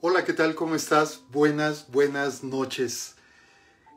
Hola, ¿qué tal? ¿Cómo estás? Buenas, buenas noches.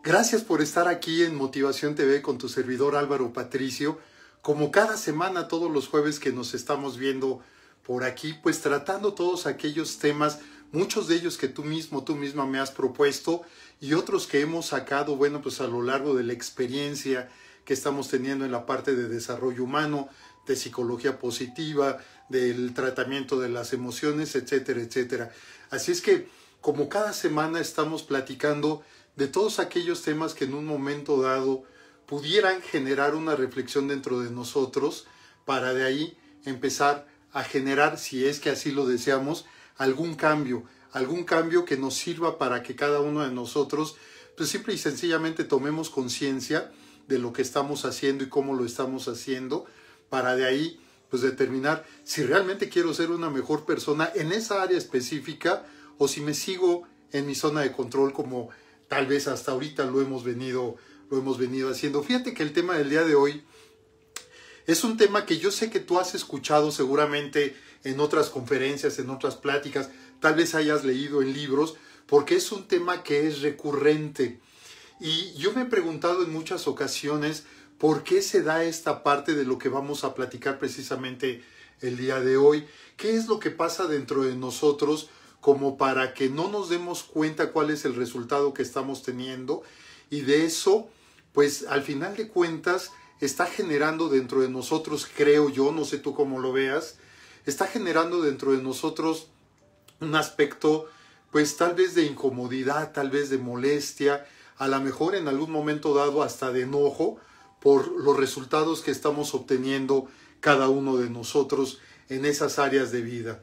Gracias por estar aquí en Motivación TV con tu servidor Álvaro Patricio. Como cada semana, todos los jueves que nos estamos viendo por aquí, pues tratando todos aquellos temas, muchos de ellos que tú mismo, tú misma me has propuesto y otros que hemos sacado, bueno, pues a lo largo de la experiencia que estamos teniendo en la parte de desarrollo humano, de psicología positiva, del tratamiento de las emociones, etcétera, etcétera. Así es que, como cada semana estamos platicando de todos aquellos temas que en un momento dado pudieran generar una reflexión dentro de nosotros para de ahí empezar a generar, si es que así lo deseamos, algún cambio, algún cambio que nos sirva para que cada uno de nosotros, pues simple y sencillamente tomemos conciencia de lo que estamos haciendo y cómo lo estamos haciendo, para de ahí pues determinar si realmente quiero ser una mejor persona en esa área específica o si me sigo en mi zona de control como tal vez hasta ahorita lo hemos venido lo hemos venido haciendo. Fíjate que el tema del día de hoy es un tema que yo sé que tú has escuchado seguramente en otras conferencias, en otras pláticas, tal vez hayas leído en libros, porque es un tema que es recurrente. Y yo me he preguntado en muchas ocasiones, ¿Por qué se da esta parte de lo que vamos a platicar precisamente el día de hoy? ¿Qué es lo que pasa dentro de nosotros como para que no nos demos cuenta cuál es el resultado que estamos teniendo? Y de eso, pues al final de cuentas, está generando dentro de nosotros, creo yo, no sé tú cómo lo veas, está generando dentro de nosotros un aspecto, pues tal vez de incomodidad, tal vez de molestia, a lo mejor en algún momento dado hasta de enojo, por los resultados que estamos obteniendo cada uno de nosotros en esas áreas de vida.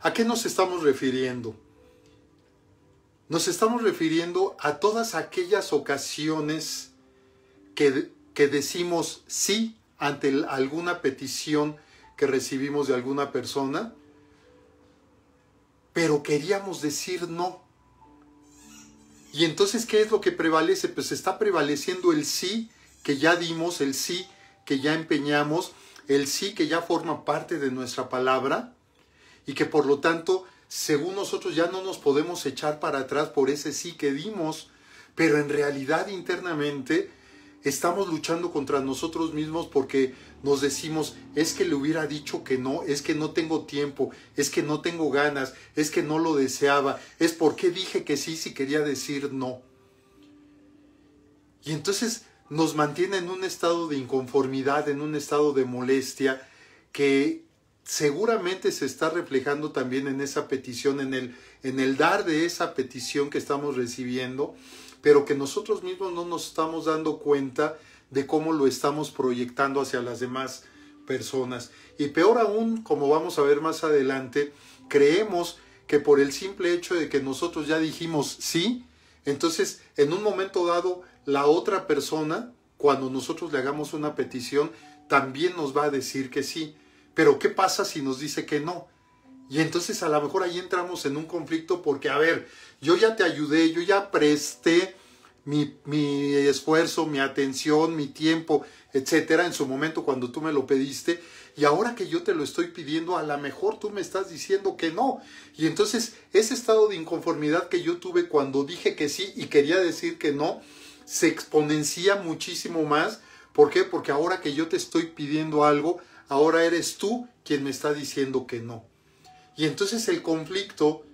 ¿A qué nos estamos refiriendo? Nos estamos refiriendo a todas aquellas ocasiones que, decimos sí ante alguna petición que recibimos de alguna persona, pero queríamos decir no y entonces, ¿qué es lo que prevalece? Pues está prevaleciendo el sí que ya dimos, el sí que ya empeñamos, el sí que ya forma parte de nuestra palabra y que por lo tanto, según nosotros, ya no nos podemos echar para atrás por ese sí que dimos, pero en realidad internamente estamos luchando contra nosotros mismos porque nos decimos, es que le hubiera dicho que no, es que no tengo tiempo, es que no tengo ganas, es que no lo deseaba, es porque dije que sí si quería decir no. Y entonces nos mantiene en un estado de inconformidad, en un estado de molestia que seguramente se está reflejando también en esa petición, en el, en el dar de esa petición que estamos recibiendo pero que nosotros mismos no nos estamos dando cuenta de cómo lo estamos proyectando hacia las demás personas. Y peor aún, como vamos a ver más adelante, creemos que por el simple hecho de que nosotros ya dijimos sí, entonces en un momento dado la otra persona, cuando nosotros le hagamos una petición, también nos va a decir que sí. Pero ¿qué pasa si nos dice que no? Y entonces a lo mejor ahí entramos en un conflicto porque, a ver, yo ya te ayudé, yo ya presté mi, esfuerzo, mi atención, mi tiempo, etcétera, en su momento cuando tú me lo pediste, y ahora que yo te lo estoy pidiendo, a lo mejor tú me estás diciendo que no. Y entonces ese estado de inconformidad que yo tuve cuando dije que sí y quería decir que no, se exponencia muchísimo más. ¿Por qué? Porque ahora que yo te estoy pidiendo algo, ahora eres tú quien me está diciendo que no. Y entonces el conflicto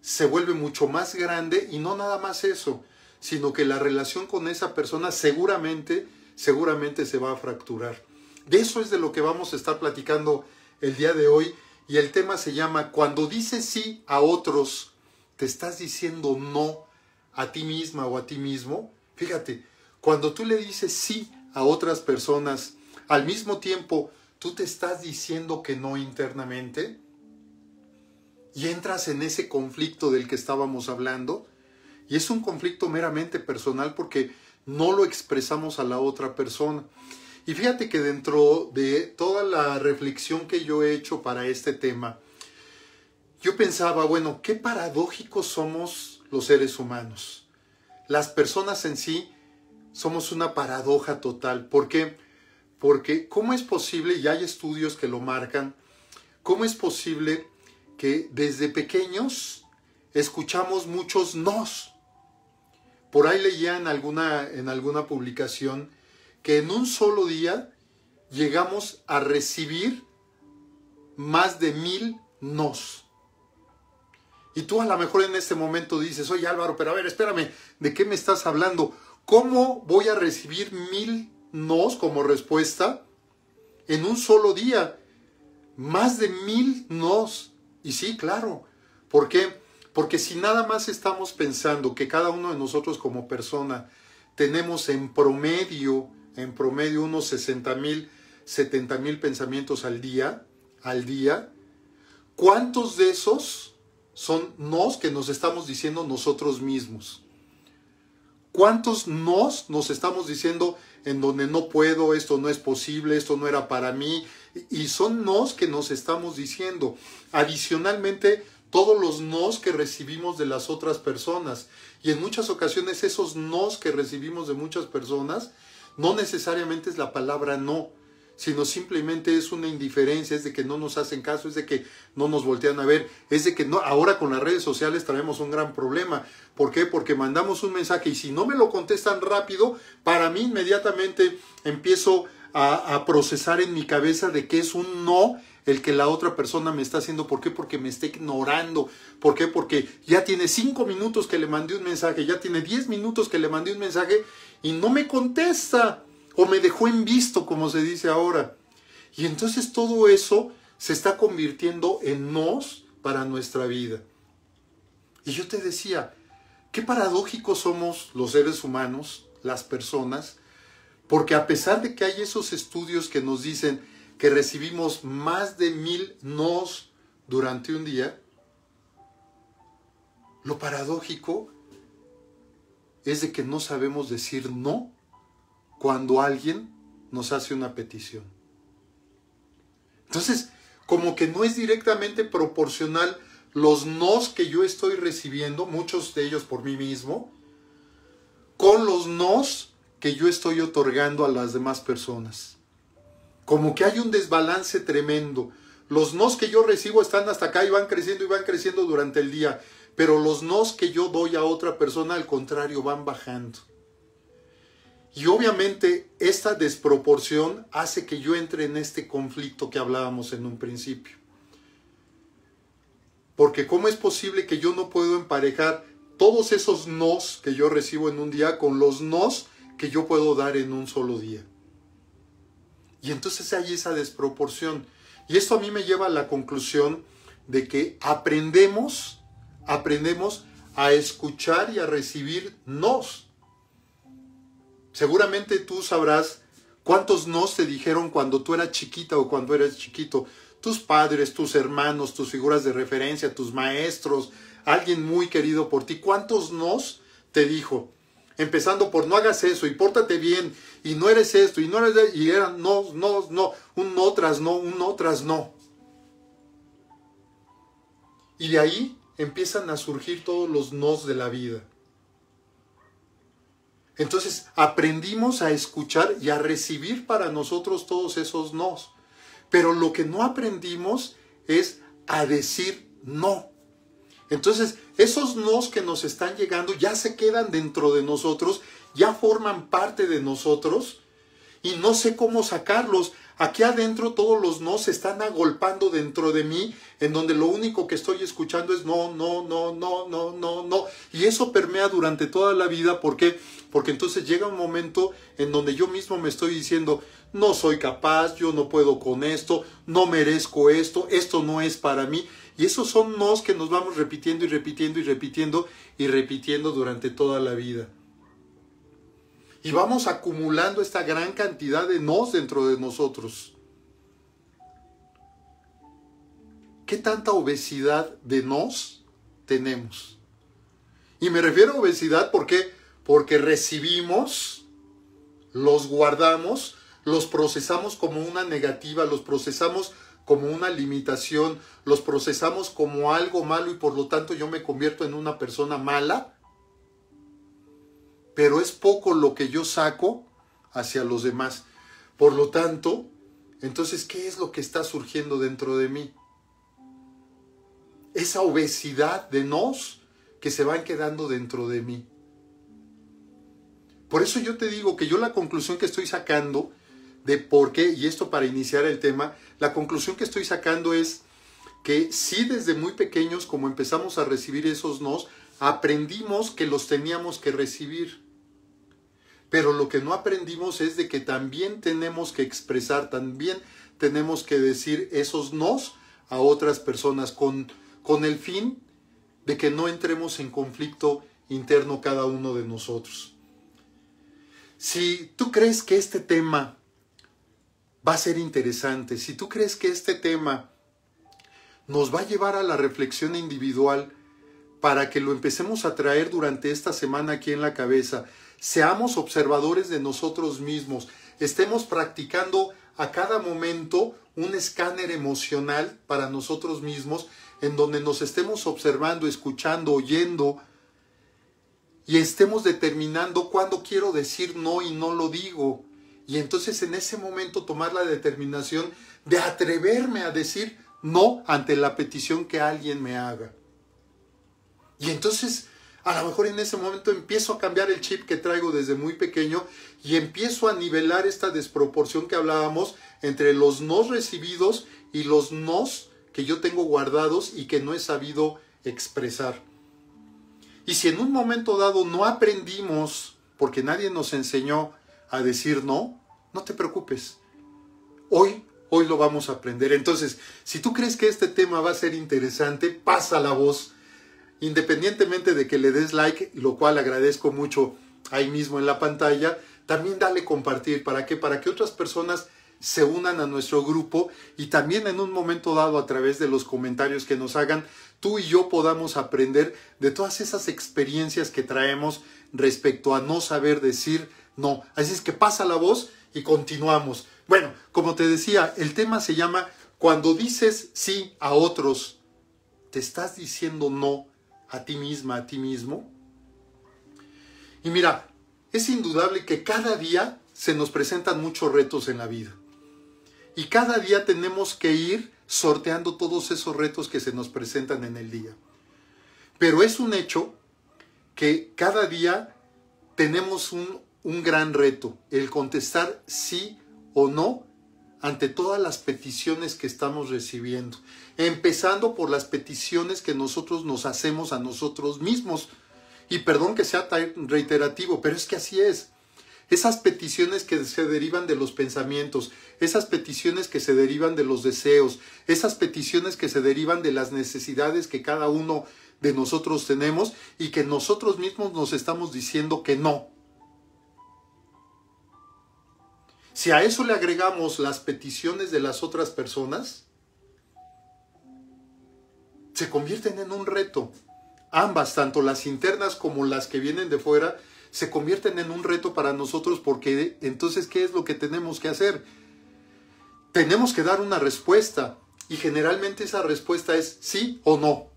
se vuelve mucho más grande y no nada más eso, sino que la relación con esa persona seguramente, seguramente se va a fracturar. De eso es de lo que vamos a estar platicando el día de hoy y el tema se llama Cuando dices sí a otros, te estás diciendo no a ti misma o a ti mismo. Fíjate, cuando tú le dices sí a otras personas, al mismo tiempo tú te estás diciendo que no internamente y entras en ese conflicto del que estábamos hablando y es un conflicto meramente personal porque no lo expresamos a la otra persona. Y fíjate que dentro de toda la reflexión que yo he hecho para este tema, yo pensaba, bueno, qué paradójicos somos los seres humanos. Las personas en sí somos una paradoja total. ¿Por qué? Porque ¿cómo es posible, y hay estudios que lo marcan, cómo es posible que desde pequeños escuchamos muchos nos. Por ahí leía en alguna, en alguna publicación que en un solo día llegamos a recibir más de mil nos. Y tú a lo mejor en este momento dices, oye Álvaro, pero a ver, espérame, ¿de qué me estás hablando? ¿Cómo voy a recibir mil nos como respuesta en un solo día? Más de mil nos. Y sí, claro. ¿Por qué? Porque si nada más estamos pensando que cada uno de nosotros como persona tenemos en promedio, en promedio unos 60 mil, 70 mil pensamientos al día, al día, ¿cuántos de esos son nos que nos estamos diciendo nosotros mismos? ¿Cuántos nos nos estamos diciendo en donde no puedo, esto no es posible, esto no era para mí, y son nos que nos estamos diciendo. Adicionalmente, todos los nos que recibimos de las otras personas. Y en muchas ocasiones esos nos que recibimos de muchas personas no necesariamente es la palabra no, sino simplemente es una indiferencia, es de que no nos hacen caso, es de que no nos voltean a ver, es de que no, ahora con las redes sociales traemos un gran problema. ¿Por qué? Porque mandamos un mensaje y si no me lo contestan rápido, para mí inmediatamente empiezo a, procesar en mi cabeza de que es un no el que la otra persona me está haciendo. ¿Por qué? Porque me está ignorando. ¿Por qué? Porque ya tiene cinco minutos que le mandé un mensaje, ya tiene diez minutos que le mandé un mensaje y no me contesta. O me dejó en visto, como se dice ahora. Y entonces todo eso se está convirtiendo en nos para nuestra vida. Y yo te decía, qué paradójicos somos los seres humanos, las personas, porque a pesar de que hay esos estudios que nos dicen que recibimos más de mil nos durante un día, lo paradójico es de que no sabemos decir no cuando alguien nos hace una petición. Entonces, como que no es directamente proporcional los nos que yo estoy recibiendo, muchos de ellos por mí mismo, con los nos que yo estoy otorgando a las demás personas. Como que hay un desbalance tremendo. Los nos que yo recibo están hasta acá y van creciendo y van creciendo durante el día, pero los nos que yo doy a otra persona al contrario van bajando. Y obviamente esta desproporción hace que yo entre en este conflicto que hablábamos en un principio. Porque ¿cómo es posible que yo no puedo emparejar todos esos nos que yo recibo en un día con los nos que yo puedo dar en un solo día. Y entonces hay esa desproporción. Y esto a mí me lleva a la conclusión de que aprendemos, aprendemos a escuchar y a recibir nos. Seguramente tú sabrás cuántos nos te dijeron cuando tú eras chiquita o cuando eras chiquito. Tus padres, tus hermanos, tus figuras de referencia, tus maestros, alguien muy querido por ti. ¿Cuántos nos te dijo? empezando por no hagas eso y pórtate bien y no eres esto y no eres eso, y eran no, no, no, un no tras no, un no tras no. Y de ahí empiezan a surgir todos los nos de la vida. Entonces aprendimos a escuchar y a recibir para nosotros todos esos nos. Pero lo que no aprendimos es a decir no. Entonces, esos nos que nos están llegando ya se quedan dentro de nosotros, ya forman parte de nosotros y no sé cómo sacarlos. Aquí adentro todos los nos se están agolpando dentro de mí, en donde lo único que estoy escuchando es no, no, no, no, no, no, no. Y eso permea durante toda la vida. ¿Por Porque entonces llega un momento en donde yo mismo me estoy diciendo, no soy capaz, yo no puedo con esto, no merezco esto, esto no es para mí. Y esos son nos que nos vamos repitiendo y repitiendo y repitiendo y repitiendo durante toda la vida. Y vamos acumulando esta gran cantidad de nos dentro de nosotros. ¿Qué tanta obesidad de nos tenemos? Y me refiero a obesidad porque, porque recibimos, los guardamos, los procesamos como una negativa, los procesamos como una limitación, los procesamos como algo malo y por lo tanto yo me convierto en una persona mala, pero es poco lo que yo saco hacia los demás. Por lo tanto, entonces, ¿qué es lo que está surgiendo dentro de mí? Esa obesidad de nos que se van quedando dentro de mí. Por eso yo te digo que yo la conclusión que estoy sacando de por qué, y esto para iniciar el tema, la conclusión que estoy sacando es que sí desde muy pequeños, como empezamos a recibir esos nos, aprendimos que los teníamos que recibir. Pero lo que no aprendimos es de que también tenemos que expresar, también tenemos que decir esos nos a otras personas con, con el fin de que no entremos en conflicto interno cada uno de nosotros. Si tú crees que este tema va a ser interesante. Si tú crees que este tema nos va a llevar a la reflexión individual para que lo empecemos a traer durante esta semana aquí en la cabeza, seamos observadores de nosotros mismos, estemos practicando a cada momento un escáner emocional para nosotros mismos, en donde nos estemos observando, escuchando, oyendo, y estemos determinando cuándo quiero decir no y no lo digo, y entonces en ese momento tomar la determinación de atreverme a decir no ante la petición que alguien me haga. Y entonces a lo mejor en ese momento empiezo a cambiar el chip que traigo desde muy pequeño y empiezo a nivelar esta desproporción que hablábamos entre los no recibidos y los nos que yo tengo guardados y que no he sabido expresar. Y si en un momento dado no aprendimos, porque nadie nos enseñó a decir no, no te preocupes. Hoy, hoy lo vamos a aprender. Entonces, si tú crees que este tema va a ser interesante, pasa la voz. Independientemente de que le des like, lo cual agradezco mucho ahí mismo en la pantalla, también dale compartir. ¿Para qué? Para que otras personas se unan a nuestro grupo y también en un momento dado a través de los comentarios que nos hagan, tú y yo podamos aprender de todas esas experiencias que traemos respecto a no saber decir no. Así es que pasa la voz y continuamos. Bueno, como te decía, el tema se llama cuando dices sí a otros, ¿te estás diciendo no a ti misma, a ti mismo? Y mira, es indudable que cada día se nos presentan muchos retos en la vida. Y cada día tenemos que ir sorteando todos esos retos que se nos presentan en el día. Pero es un hecho que cada día tenemos un un gran reto, el contestar sí o no ante todas las peticiones que estamos recibiendo, empezando por las peticiones que nosotros nos hacemos a nosotros mismos. Y perdón que sea reiterativo, pero es que así es. Esas peticiones que se derivan de los pensamientos, esas peticiones que se derivan de los deseos, esas peticiones que se derivan de las necesidades que cada uno de nosotros tenemos y que nosotros mismos nos estamos diciendo que no. Si a eso le agregamos las peticiones de las otras personas, se convierten en un reto. Ambas, tanto las internas como las que vienen de fuera, se convierten en un reto para nosotros porque entonces, ¿qué es lo que tenemos que hacer? Tenemos que dar una respuesta y generalmente esa respuesta es sí o no.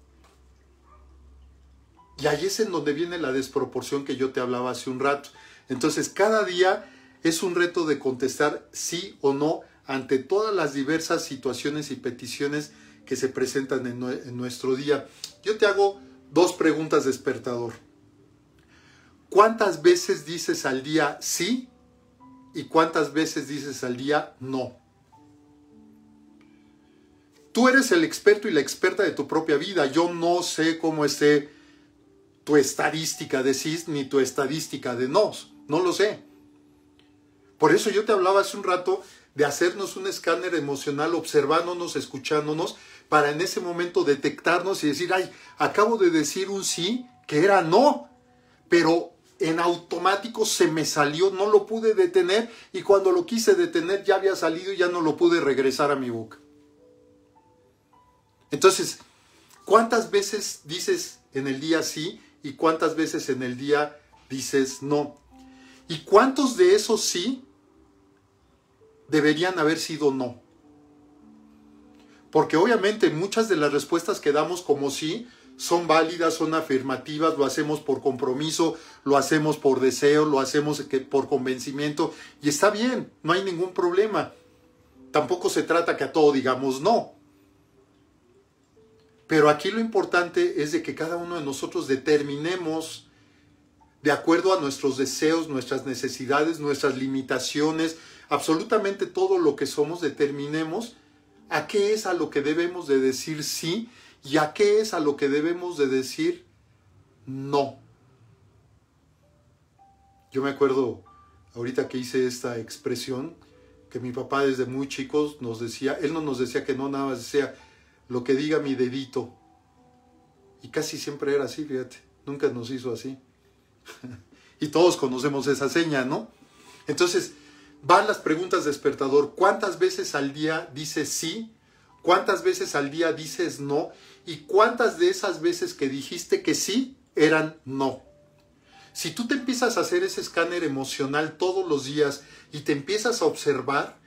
Y ahí es en donde viene la desproporción que yo te hablaba hace un rato. Entonces, cada día es un reto de contestar sí o no ante todas las diversas situaciones y peticiones que se presentan en, nuestro día. Yo te hago dos preguntas despertador. ¿Cuántas veces dices al día sí y cuántas veces dices al día no? Tú eres el experto y la experta de tu propia vida. Yo no sé cómo esté tu estadística de sí ni tu estadística de no. No lo sé. Por eso yo te hablaba hace un rato de hacernos un escáner emocional, observándonos, escuchándonos, para en ese momento detectarnos y decir, ay, acabo de decir un sí que era no, pero en automático se me salió, no lo pude detener y cuando lo quise detener ya había salido y ya no lo pude regresar a mi boca. Entonces, ¿cuántas veces dices en el día sí y cuántas veces en el día dices no? ¿Y cuántos de esos sí deberían haber sido no? Porque obviamente muchas de las respuestas que damos como sí son válidas, son afirmativas, lo hacemos por compromiso, lo hacemos por deseo, lo hacemos por convencimiento y está bien, no hay ningún problema. Tampoco se trata que a todo digamos no. Pero aquí lo importante es de que cada uno de nosotros determinemos de acuerdo a nuestros deseos, nuestras necesidades, nuestras limitaciones, absolutamente todo lo que somos, determinemos a qué es a lo que debemos de decir sí y a qué es a lo que debemos de decir no. Yo me acuerdo ahorita que hice esta expresión, que mi papá desde muy chicos nos decía, él no nos decía que no, nada más decía lo que diga mi dedito. Y casi siempre era así, fíjate, nunca nos hizo así. y todos conocemos esa seña, ¿no? Entonces, van las preguntas despertador. ¿Cuántas veces al día dices sí? ¿Cuántas veces al día dices no? ¿Y cuántas de esas veces que dijiste que sí eran no? Si tú te empiezas a hacer ese escáner emocional todos los días y te empiezas a observar,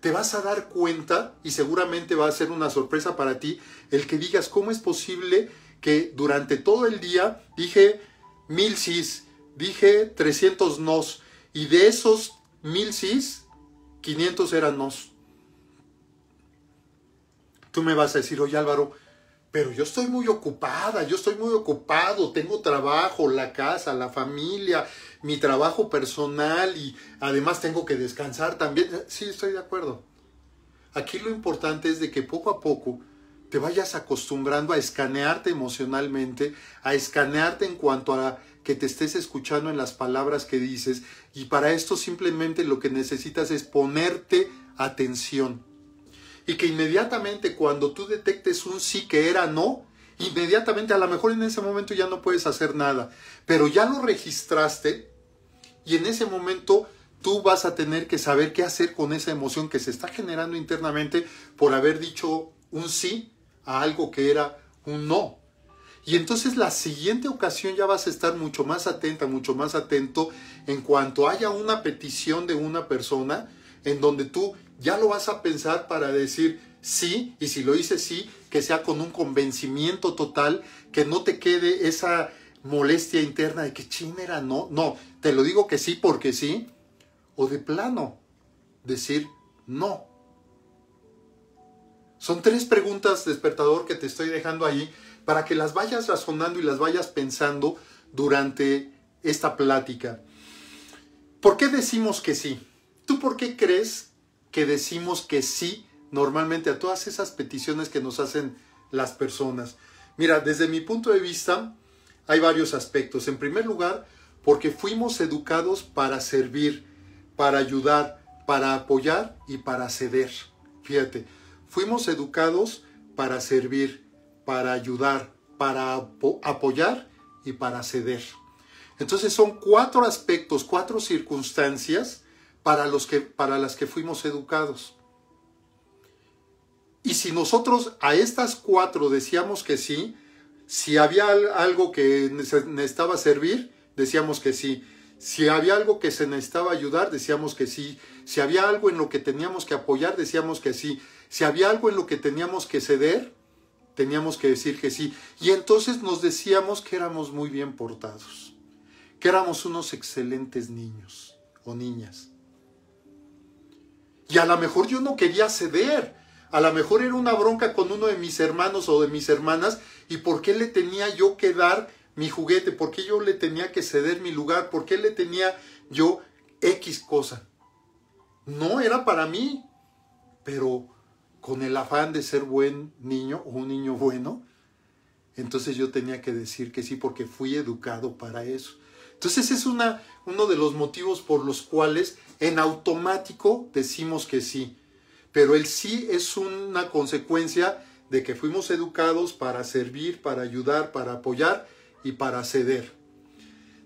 te vas a dar cuenta y seguramente va a ser una sorpresa para ti el que digas cómo es posible que durante todo el día dije mil sís, dije 300 nos, y de esos mil sís, 500 eran nos. Tú me vas a decir, oye Álvaro, pero yo estoy muy ocupada, yo estoy muy ocupado, tengo trabajo, la casa, la familia, mi trabajo personal y además tengo que descansar también. Sí, estoy de acuerdo. Aquí lo importante es de que poco a poco te vayas acostumbrando a escanearte emocionalmente, a escanearte en cuanto a que te estés escuchando en las palabras que dices y para esto simplemente lo que necesitas es ponerte atención. Y que inmediatamente cuando tú detectes un sí que era no, inmediatamente a lo mejor en ese momento ya no puedes hacer nada, pero ya lo registraste y en ese momento tú vas a tener que saber qué hacer con esa emoción que se está generando internamente por haber dicho un sí a algo que era un no. Y entonces la siguiente ocasión ya vas a estar mucho más atenta, mucho más atento en cuanto haya una petición de una persona en donde tú ya lo vas a pensar para decir sí y si lo dices sí, que sea con un convencimiento total, que no te quede esa molestia interna de que era no, no, te lo digo que sí porque sí o de plano decir no. Son tres preguntas despertador que te estoy dejando ahí para que las vayas razonando y las vayas pensando durante esta plática. ¿Por qué decimos que sí? ¿Tú por qué crees que decimos que sí normalmente a todas esas peticiones que nos hacen las personas? Mira, desde mi punto de vista hay varios aspectos. En primer lugar, porque fuimos educados para servir, para ayudar, para apoyar y para ceder. Fíjate, Fuimos educados para servir, para ayudar, para apoyar y para ceder. Entonces son cuatro aspectos, cuatro circunstancias para, los que, para las que fuimos educados. Y si nosotros a estas cuatro decíamos que sí, si había algo que necesitaba servir, decíamos que sí. Si había algo que se necesitaba ayudar, decíamos que sí. Si había algo en lo que teníamos que apoyar, decíamos que sí. Si había algo en lo que teníamos que ceder, teníamos que decir que sí. Y entonces nos decíamos que éramos muy bien portados, que éramos unos excelentes niños o niñas. Y a lo mejor yo no quería ceder, a lo mejor era una bronca con uno de mis hermanos o de mis hermanas, y por qué le tenía yo que dar mi juguete, por qué yo le tenía que ceder mi lugar, por qué le tenía yo X cosa. No era para mí, pero con el afán de ser buen niño o un niño bueno, entonces yo tenía que decir que sí porque fui educado para eso. Entonces es una, uno de los motivos por los cuales en automático decimos que sí. Pero el sí es una consecuencia de que fuimos educados para servir, para ayudar, para apoyar y para ceder.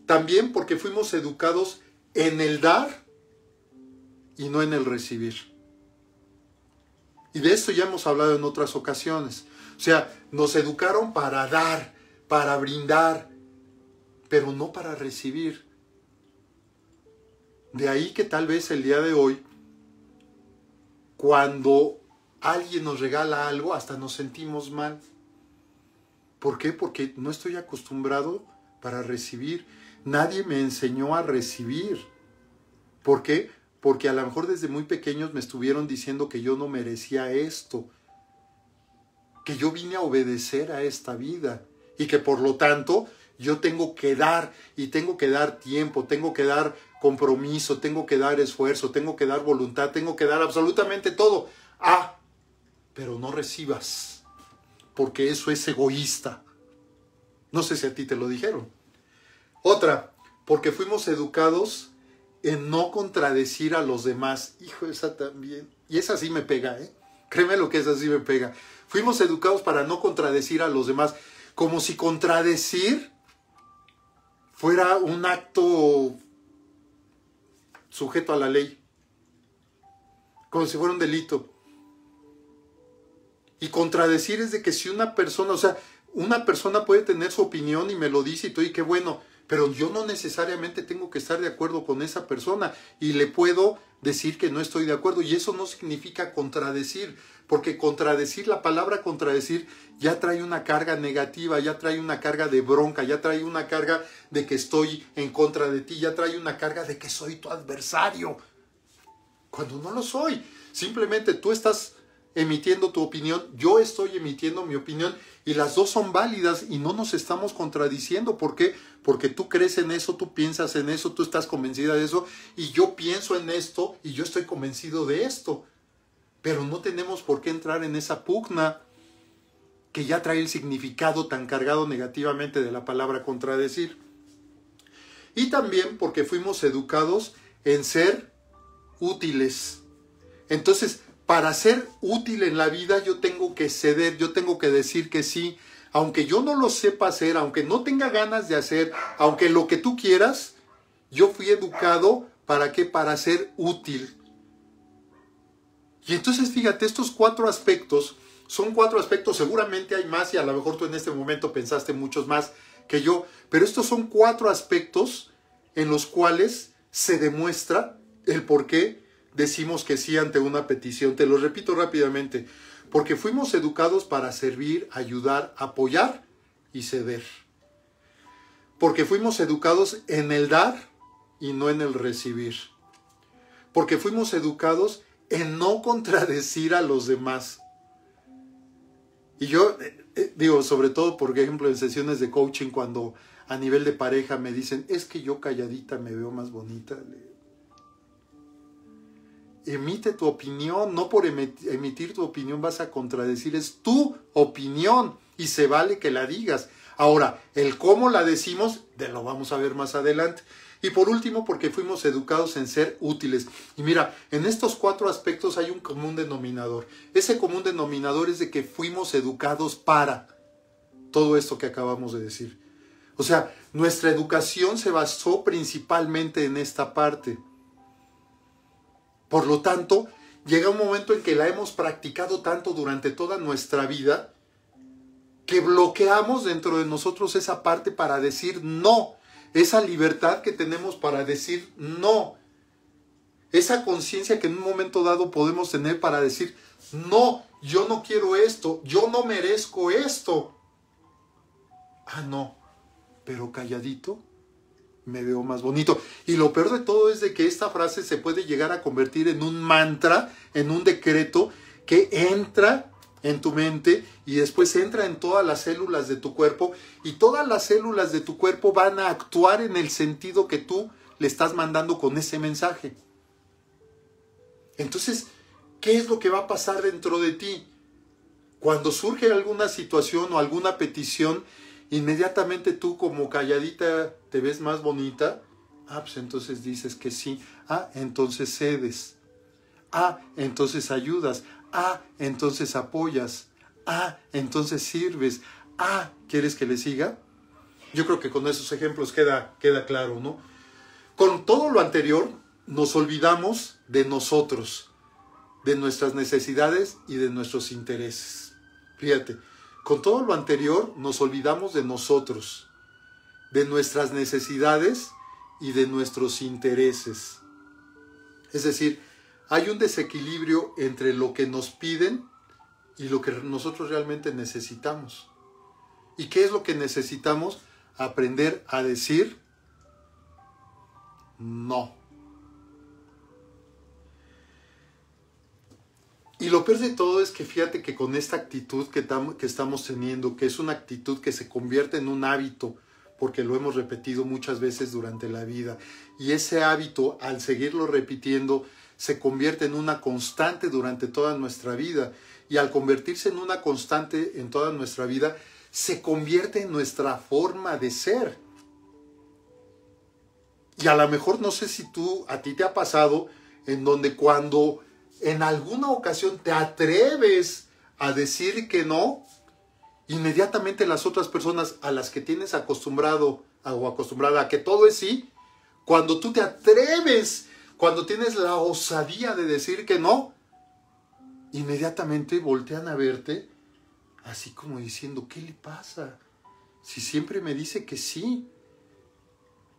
También porque fuimos educados en el dar y no en el recibir. Y de esto ya hemos hablado en otras ocasiones. O sea, nos educaron para dar, para brindar, pero no para recibir. De ahí que tal vez el día de hoy, cuando alguien nos regala algo, hasta nos sentimos mal. ¿Por qué? Porque no estoy acostumbrado para recibir. Nadie me enseñó a recibir. ¿Por qué? porque a lo mejor desde muy pequeños me estuvieron diciendo que yo no merecía esto, que yo vine a obedecer a esta vida y que por lo tanto yo tengo que dar y tengo que dar tiempo, tengo que dar compromiso, tengo que dar esfuerzo, tengo que dar voluntad, tengo que dar absolutamente todo. Ah, pero no recibas, porque eso es egoísta. No sé si a ti te lo dijeron. Otra, porque fuimos educados en no contradecir a los demás. Hijo, esa también. Y esa sí me pega, ¿eh? Créeme lo que esa sí me pega. Fuimos educados para no contradecir a los demás. Como si contradecir fuera un acto sujeto a la ley. Como si fuera un delito. Y contradecir es de que si una persona, o sea, una persona puede tener su opinión y me lo dice y todo, y qué bueno, pero yo no necesariamente tengo que estar de acuerdo con esa persona y le puedo decir que no estoy de acuerdo y eso no significa contradecir, porque contradecir, la palabra contradecir ya trae una carga negativa, ya trae una carga de bronca, ya trae una carga de que estoy en contra de ti, ya trae una carga de que soy tu adversario, cuando no lo soy, simplemente tú estás emitiendo tu opinión, yo estoy emitiendo mi opinión y las dos son válidas y no nos estamos contradiciendo. ¿Por qué? Porque tú crees en eso, tú piensas en eso, tú estás convencida de eso y yo pienso en esto y yo estoy convencido de esto. Pero no tenemos por qué entrar en esa pugna que ya trae el significado tan cargado negativamente de la palabra contradecir. Y también porque fuimos educados en ser útiles. Entonces, para ser útil en la vida yo tengo que ceder, yo tengo que decir que sí, aunque yo no lo sepa hacer, aunque no tenga ganas de hacer, aunque lo que tú quieras, yo fui educado para qué, para ser útil. Y entonces fíjate, estos cuatro aspectos, son cuatro aspectos, seguramente hay más y a lo mejor tú en este momento pensaste muchos más que yo, pero estos son cuatro aspectos en los cuales se demuestra el porqué decimos que sí ante una petición. Te lo repito rápidamente, porque fuimos educados para servir, ayudar, apoyar y ceder. Porque fuimos educados en el dar y no en el recibir. Porque fuimos educados en no contradecir a los demás. Y yo eh, eh, digo, sobre todo, por ejemplo, en sesiones de coaching, cuando a nivel de pareja me dicen, es que yo calladita me veo más bonita emite tu opinión, no por emitir tu opinión vas a contradecir, es tu opinión y se vale que la digas. Ahora, el cómo la decimos, de lo vamos a ver más adelante. Y por último, porque fuimos educados en ser útiles. Y mira, en estos cuatro aspectos hay un común denominador. Ese común denominador es de que fuimos educados para todo esto que acabamos de decir. O sea, nuestra educación se basó principalmente en esta parte. Por lo tanto, llega un momento en que la hemos practicado tanto durante toda nuestra vida que bloqueamos dentro de nosotros esa parte para decir no, esa libertad que tenemos para decir no, esa conciencia que en un momento dado podemos tener para decir no, yo no quiero esto, yo no merezco esto. Ah, no, pero calladito me veo más bonito. Y lo peor de todo es de que esta frase se puede llegar a convertir en un mantra, en un decreto que entra en tu mente y después entra en todas las células de tu cuerpo y todas las células de tu cuerpo van a actuar en el sentido que tú le estás mandando con ese mensaje. Entonces, ¿qué es lo que va a pasar dentro de ti? Cuando surge alguna situación o alguna petición inmediatamente tú como calladita te ves más bonita, ah, pues entonces dices que sí, ah, entonces cedes, ah, entonces ayudas, ah, entonces apoyas, ah, entonces sirves, ah, ¿quieres que le siga? Yo creo que con esos ejemplos queda, queda claro, ¿no? Con todo lo anterior, nos olvidamos de nosotros, de nuestras necesidades y de nuestros intereses. Fíjate, con todo lo anterior nos olvidamos de nosotros, de nuestras necesidades y de nuestros intereses. Es decir, hay un desequilibrio entre lo que nos piden y lo que nosotros realmente necesitamos. ¿Y qué es lo que necesitamos? Aprender a decir no. Y lo peor de todo es que fíjate que con esta actitud que, que estamos teniendo, que es una actitud que se convierte en un hábito, porque lo hemos repetido muchas veces durante la vida, y ese hábito, al seguirlo repitiendo, se convierte en una constante durante toda nuestra vida, y al convertirse en una constante en toda nuestra vida, se convierte en nuestra forma de ser. Y a lo mejor no sé si tú, a ti te ha pasado, en donde cuando en alguna ocasión te atreves a decir que no, inmediatamente las otras personas a las que tienes acostumbrado o acostumbrada a que todo es sí, cuando tú te atreves, cuando tienes la osadía de decir que no, inmediatamente voltean a verte así como diciendo, ¿qué le pasa? Si siempre me dice que sí.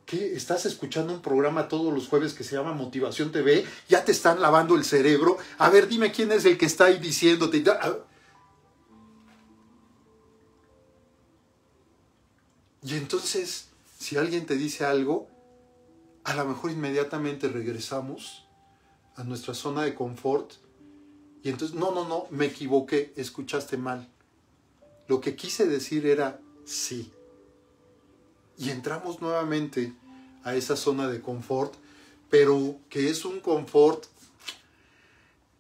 ¿Qué? estás escuchando un programa todos los jueves que se llama Motivación TV, ya te están lavando el cerebro. A ver, dime quién es el que está ahí diciéndote. Y entonces, si alguien te dice algo, a lo mejor inmediatamente regresamos a nuestra zona de confort y entonces, no, no, no, me equivoqué, escuchaste mal. Lo que quise decir era sí y entramos nuevamente a esa zona de confort, pero que es un confort,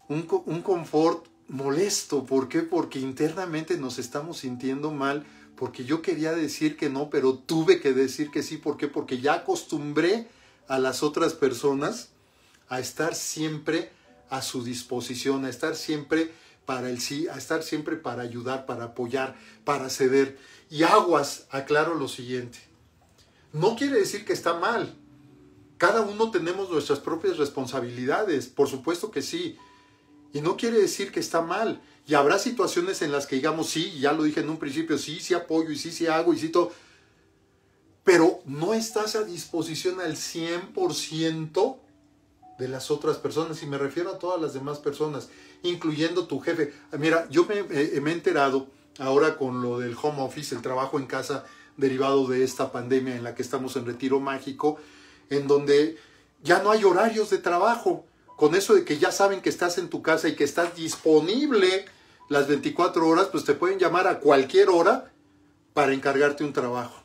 un, un confort molesto. ¿Por qué? Porque internamente nos estamos sintiendo mal, porque yo quería decir que no, pero tuve que decir que sí. ¿Por qué? Porque ya acostumbré a las otras personas a estar siempre a su disposición, a estar siempre para el sí, a estar siempre para ayudar, para apoyar, para ceder. Y aguas, aclaro lo siguiente. No quiere decir que está mal. Cada uno tenemos nuestras propias responsabilidades, por supuesto que sí. Y no quiere decir que está mal. Y habrá situaciones en las que digamos, sí, ya lo dije en un principio, sí, sí apoyo y sí, sí hago y sí todo. Pero no estás a disposición al 100% de las otras personas. Y me refiero a todas las demás personas, incluyendo tu jefe. Mira, yo me, eh, me he enterado ahora con lo del home office, el trabajo en casa derivado de esta pandemia en la que estamos en retiro mágico, en donde ya no hay horarios de trabajo. Con eso de que ya saben que estás en tu casa y que estás disponible las 24 horas, pues te pueden llamar a cualquier hora para encargarte un trabajo.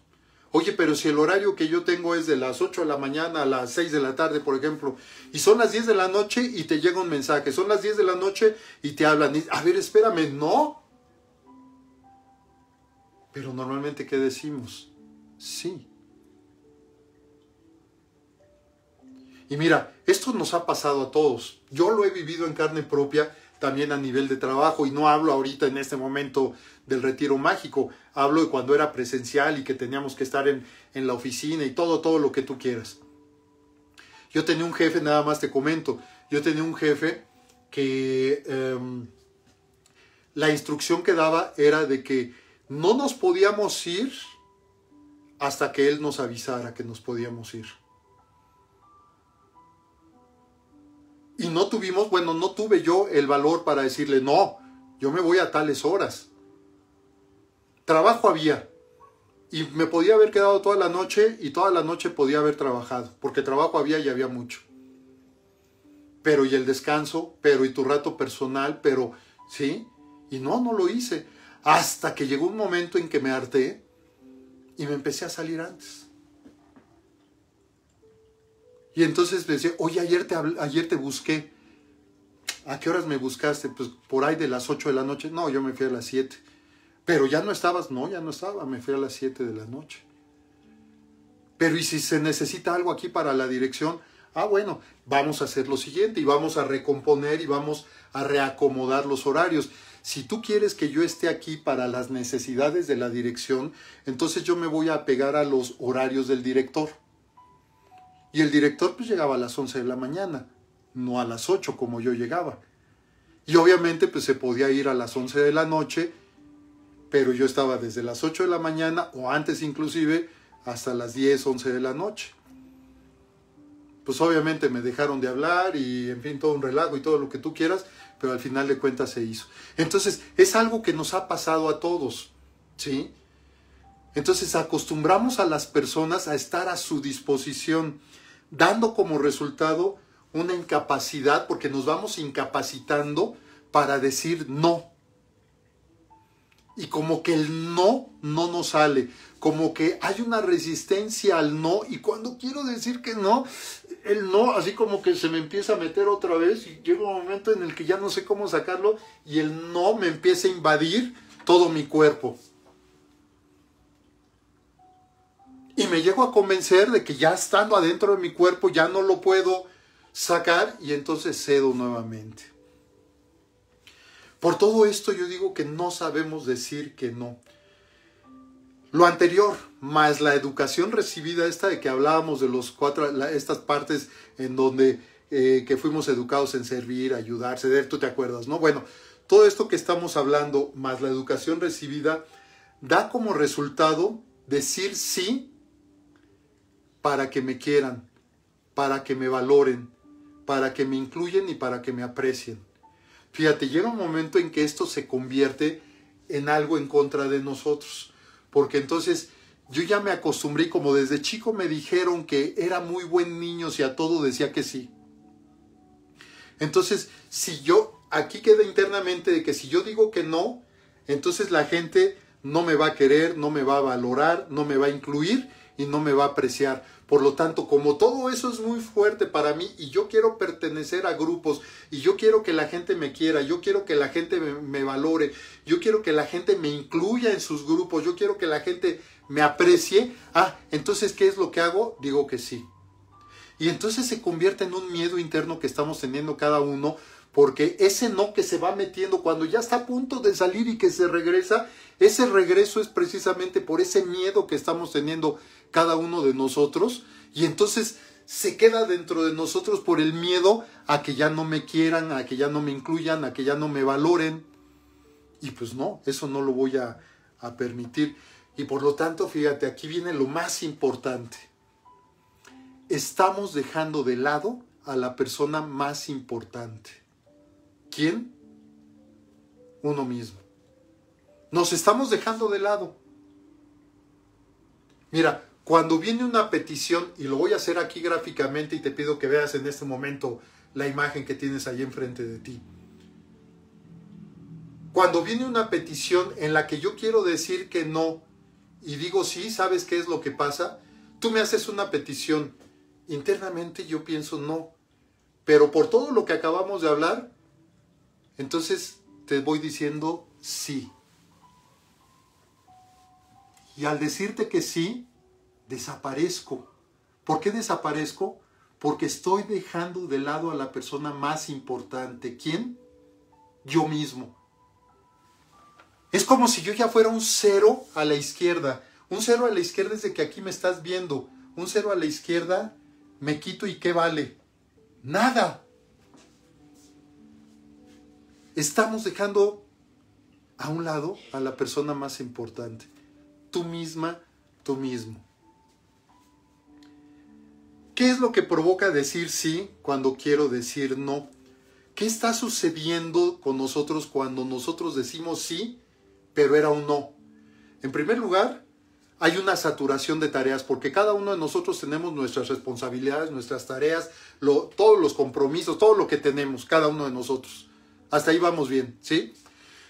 Oye, pero si el horario que yo tengo es de las 8 de la mañana a las 6 de la tarde, por ejemplo, y son las 10 de la noche y te llega un mensaje, son las 10 de la noche y te hablan, a ver, espérame, no, pero normalmente, ¿qué decimos? Sí. Y mira, esto nos ha pasado a todos. Yo lo he vivido en carne propia también a nivel de trabajo y no hablo ahorita en este momento del retiro mágico, hablo de cuando era presencial y que teníamos que estar en, la oficina y todo, todo lo que tú quieras. Yo tenía un jefe, nada más te comento, yo tenía un jefe que em, la instrucción que daba era de que no nos podíamos ir hasta que Él nos avisara que nos podíamos ir. Y no tuvimos, bueno, no tuve yo el valor para decirle, no, yo me voy a tales horas. Trabajo había. Y me podía haber quedado toda la noche y toda la noche podía haber trabajado, porque trabajo había y había mucho. Pero y el descanso, pero y tu rato personal, pero, ¿sí? Y no, no lo hice. Hasta que llegó un momento en que me harté y me empecé a salir antes. Y entonces le decía, oye, ayer te, ayer te busqué. ¿A qué horas me buscaste? Pues por ahí de las 8 de la noche. No, yo me fui a las 7. Pero ya no estabas, no, ya no estaba, me fui a las 7 de la noche. Pero ¿y si se necesita algo aquí para la dirección? Ah, bueno, vamos a hacer lo siguiente y vamos a recomponer y vamos a reacomodar los horarios. Si tú quieres que yo esté aquí para las necesidades de la dirección, entonces yo me voy a pegar a los horarios del director. Y el director pues llegaba a las 11 de la mañana, no a las 8 como yo llegaba. Y obviamente pues se podía ir a las 11 de la noche, pero yo estaba desde las 8 de la mañana o antes inclusive hasta las 10, 11 de la noche. Pues obviamente me dejaron de hablar y en fin, todo un relajo y todo lo que tú quieras, pero al final de cuentas se hizo. Entonces, es algo que nos ha pasado a todos, ¿sí? Entonces, acostumbramos a las personas a estar a su disposición, dando como resultado una incapacidad, porque nos vamos incapacitando para decir no y como que el no no nos sale, como que hay una resistencia al no y cuando quiero decir que no, el no así como que se me empieza a meter otra vez y llega un momento en el que ya no sé cómo sacarlo y el no me empieza a invadir todo mi cuerpo. Y me llego a convencer de que ya estando adentro de mi cuerpo ya no lo puedo sacar y entonces cedo nuevamente. Por todo esto yo digo que no sabemos decir que no. Lo anterior, más la educación recibida, esta de que hablábamos de los cuatro, estas partes en donde eh, que fuimos educados en servir, ayudar, ceder, tú te acuerdas, ¿no? Bueno, todo esto que estamos hablando, más la educación recibida, da como resultado decir sí para que me quieran, para que me valoren, para que me incluyen y para que me aprecien. Fíjate, llega un momento en que esto se convierte en algo en contra de nosotros, porque entonces yo ya me acostumbré, como desde chico me dijeron que era muy buen niño si a todo decía que sí. Entonces, si yo, aquí queda internamente de que si yo digo que no, entonces la gente no me va a querer, no me va a valorar, no me va a incluir y no me va a apreciar. Por lo tanto, como todo eso es muy fuerte para mí y yo quiero pertenecer a grupos y yo quiero que la gente me quiera, yo quiero que la gente me, valore, yo quiero que la gente me incluya en sus grupos, yo quiero que la gente me aprecie, ah, entonces, ¿qué es lo que hago? Digo que sí. Y entonces se convierte en un miedo interno que estamos teniendo cada uno, porque ese no que se va metiendo cuando ya está a punto de salir y que se regresa, ese regreso es precisamente por ese miedo que estamos teniendo cada uno de nosotros y entonces se queda dentro de nosotros por el miedo a que ya no me quieran, a que ya no me incluyan, a que ya no me valoren. Y pues no, eso no lo voy a, permitir. Y por lo tanto, fíjate, aquí viene lo más importante. Estamos dejando de lado a la persona más importante. ¿Quién? Uno mismo. Nos estamos dejando de lado. Mira, cuando viene una petición, y lo voy a hacer aquí gráficamente y te pido que veas en este momento la imagen que tienes ahí enfrente de ti. Cuando viene una petición en la que yo quiero decir que no y digo sí, ¿sabes qué es lo que pasa? Tú me haces una petición. Internamente yo pienso no. Pero por todo lo que acabamos de hablar, entonces te voy diciendo sí. Y al decirte que sí, desaparezco. ¿Por qué desaparezco? Porque estoy dejando de lado a la persona más importante. ¿Quién? Yo mismo. Es como si yo ya fuera un cero a la izquierda. Un cero a la izquierda es que aquí me estás viendo. Un cero a la izquierda, me quito y ¿qué vale? Nada. Estamos dejando a un lado a la persona más importante. Tú misma, tú mismo. ¿Qué es lo que provoca decir sí cuando quiero decir no? ¿Qué está sucediendo con nosotros cuando nosotros decimos sí, pero era un no? En primer lugar, hay una saturación de tareas porque cada uno de nosotros tenemos nuestras responsabilidades, nuestras tareas, todos los compromisos, todo lo que tenemos, cada uno de nosotros. Hasta ahí vamos bien, ¿sí?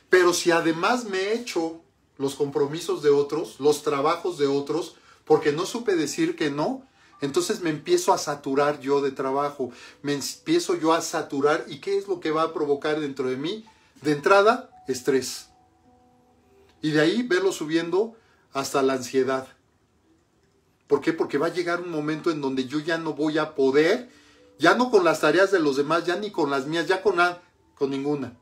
Pero si además me he hecho los compromisos de otros, los trabajos de otros, porque no supe decir que no, entonces me empiezo a saturar yo de trabajo, me empiezo yo a saturar y ¿qué es lo que va a provocar dentro de mí? De entrada, estrés. Y de ahí verlo subiendo hasta la ansiedad. ¿Por qué? Porque va a llegar un momento en donde yo ya no voy a poder, ya no con las tareas de los demás, ya ni con las mías, ya con, nada, con ninguna.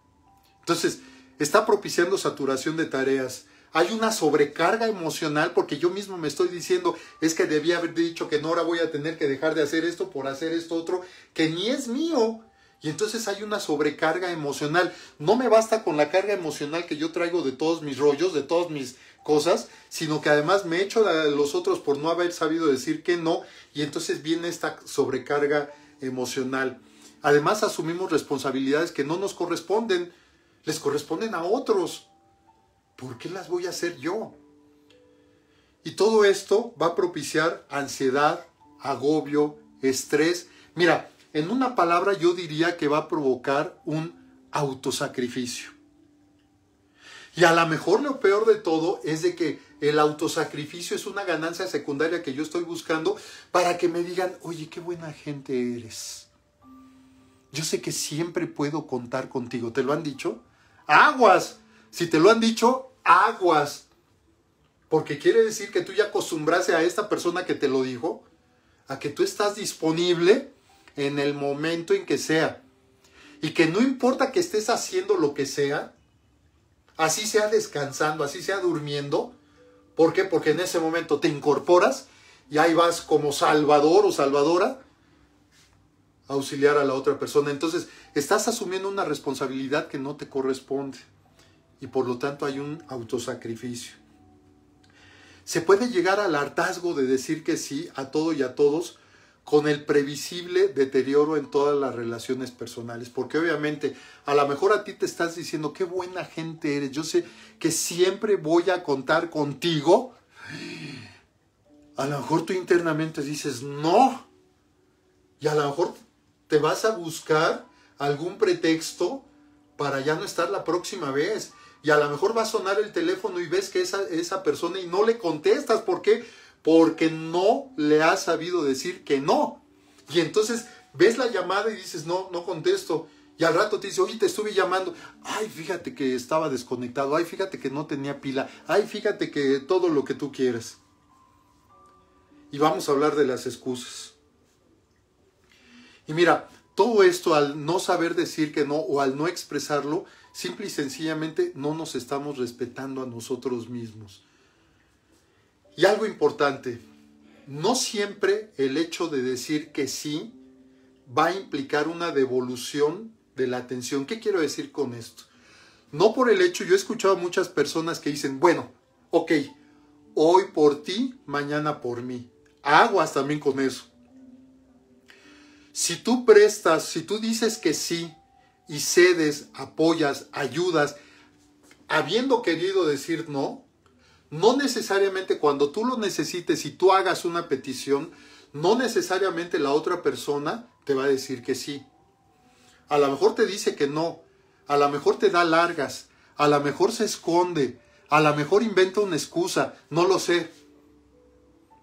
Entonces, está propiciando saturación de tareas, hay una sobrecarga emocional porque yo mismo me estoy diciendo, es que debía haber dicho que no, ahora voy a tener que dejar de hacer esto por hacer esto otro, que ni es mío. Y entonces hay una sobrecarga emocional. No me basta con la carga emocional que yo traigo de todos mis rollos, de todas mis cosas, sino que además me echo a los otros por no haber sabido decir que no. Y entonces viene esta sobrecarga emocional. Además asumimos responsabilidades que no nos corresponden, les corresponden a otros. ¿Por qué las voy a hacer yo? Y todo esto va a propiciar ansiedad, agobio, estrés. Mira, en una palabra yo diría que va a provocar un autosacrificio. Y a lo mejor lo peor de todo es de que el autosacrificio es una ganancia secundaria que yo estoy buscando para que me digan, oye, qué buena gente eres. Yo sé que siempre puedo contar contigo, ¿te lo han dicho? Aguas, si te lo han dicho, aguas. Porque quiere decir que tú ya acostumbraste a esta persona que te lo dijo, a que tú estás disponible en el momento en que sea. Y que no importa que estés haciendo lo que sea, así sea descansando, así sea durmiendo. ¿Por qué? Porque en ese momento te incorporas y ahí vas como salvador o salvadora a auxiliar a la otra persona. Entonces, estás asumiendo una responsabilidad que no te corresponde y por lo tanto hay un autosacrificio. Se puede llegar al hartazgo de decir que sí a todo y a todos con el previsible deterioro en todas las relaciones personales, porque obviamente a lo mejor a ti te estás diciendo qué buena gente eres, yo sé que siempre voy a contar contigo, a lo mejor tú internamente dices no, y a lo mejor te vas a buscar algún pretexto para ya no estar la próxima vez y a lo mejor va a sonar el teléfono y ves que esa, esa persona y no le contestas. ¿Por qué? Porque no le has sabido decir que no. Y entonces ves la llamada y dices, no, no contesto. Y al rato te dice, oye, te estuve llamando. Ay, fíjate que estaba desconectado. Ay, fíjate que no tenía pila. Ay, fíjate que todo lo que tú quieras. Y vamos a hablar de las excusas. Y mira, todo esto al no saber decir que no o al no expresarlo, Simple y sencillamente no nos estamos respetando a nosotros mismos. Y algo importante, no siempre el hecho de decir que sí va a implicar una devolución de la atención. ¿Qué quiero decir con esto? No por el hecho, yo he escuchado a muchas personas que dicen, bueno, ok, hoy por ti, mañana por mí. Aguas también con eso. Si tú prestas, si tú dices que sí y cedes, apoyas, ayudas, habiendo querido decir no, no necesariamente cuando tú lo necesites y tú hagas una petición, no necesariamente la otra persona te va a decir que sí. A lo mejor te dice que no, a lo mejor te da largas, a lo mejor se esconde, a lo mejor inventa una excusa, no lo sé.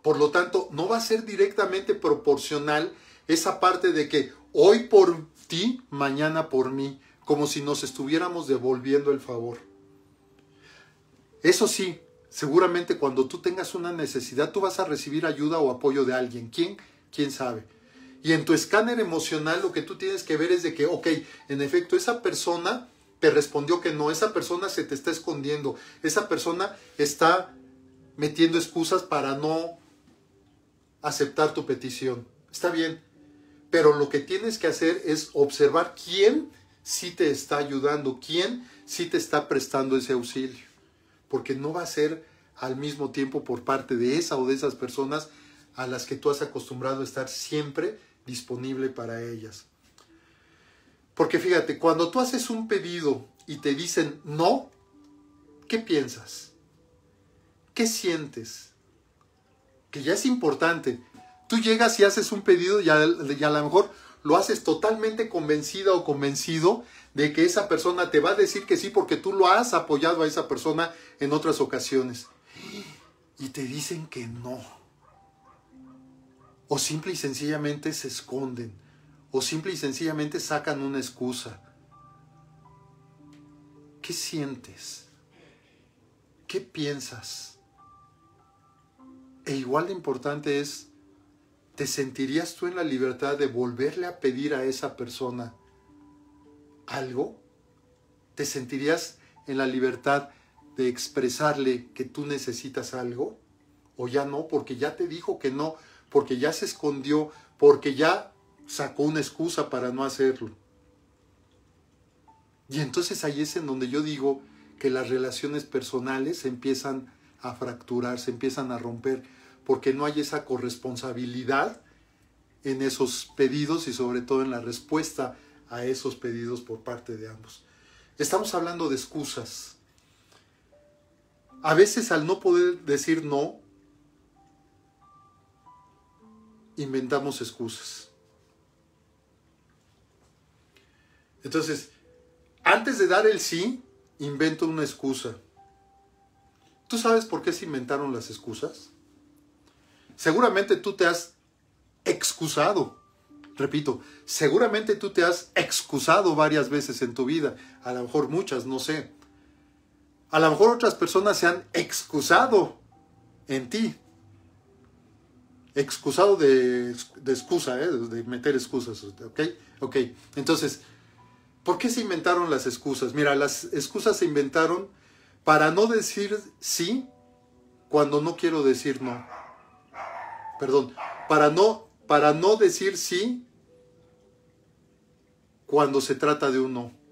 Por lo tanto, no va a ser directamente proporcional esa parte de que hoy por ti mañana por mí, como si nos estuviéramos devolviendo el favor. Eso sí, seguramente cuando tú tengas una necesidad, tú vas a recibir ayuda o apoyo de alguien. ¿Quién? ¿Quién sabe? Y en tu escáner emocional lo que tú tienes que ver es de que, ok, en efecto, esa persona te respondió que no, esa persona se te está escondiendo, esa persona está metiendo excusas para no aceptar tu petición. Está bien, pero lo que tienes que hacer es observar quién sí te está ayudando, quién sí te está prestando ese auxilio, porque no va a ser al mismo tiempo por parte de esa o de esas personas a las que tú has acostumbrado a estar siempre disponible para ellas. Porque fíjate, cuando tú haces un pedido y te dicen no, ¿qué piensas? ¿Qué sientes? Que ya es importante, Tú llegas y haces un pedido y a, lo mejor lo haces totalmente convencida o convencido de que esa persona te va a decir que sí porque tú lo has apoyado a esa persona en otras ocasiones. Y te dicen que no. O simple y sencillamente se esconden. O simple y sencillamente sacan una excusa. ¿Qué sientes? ¿Qué piensas? E igual de importante es ¿te sentirías tú en la libertad de volverle a pedir a esa persona algo? ¿Te sentirías en la libertad de expresarle que tú necesitas algo? ¿O ya no? Porque ya te dijo que no, porque ya se escondió, porque ya sacó una excusa para no hacerlo. Y entonces ahí es en donde yo digo que las relaciones personales empiezan a fracturar, se empiezan a romper, porque no hay esa corresponsabilidad en esos pedidos y sobre todo en la respuesta a esos pedidos por parte de ambos. Estamos hablando de excusas. A veces al no poder decir no, inventamos excusas. Entonces, antes de dar el sí, invento una excusa. ¿Tú sabes por qué se inventaron las excusas? Seguramente tú te has excusado. Repito, seguramente tú te has excusado varias veces en tu vida. A lo mejor muchas, no sé. A lo mejor otras personas se han excusado en ti. Excusado de, excusa, ¿eh? de meter excusas. ¿Ok? Ok. Entonces, ¿por qué se inventaron las excusas? Mira, las excusas se inventaron para no decir sí cuando no quiero decir no perdón, para no, para no decir sí cuando se trata de un no.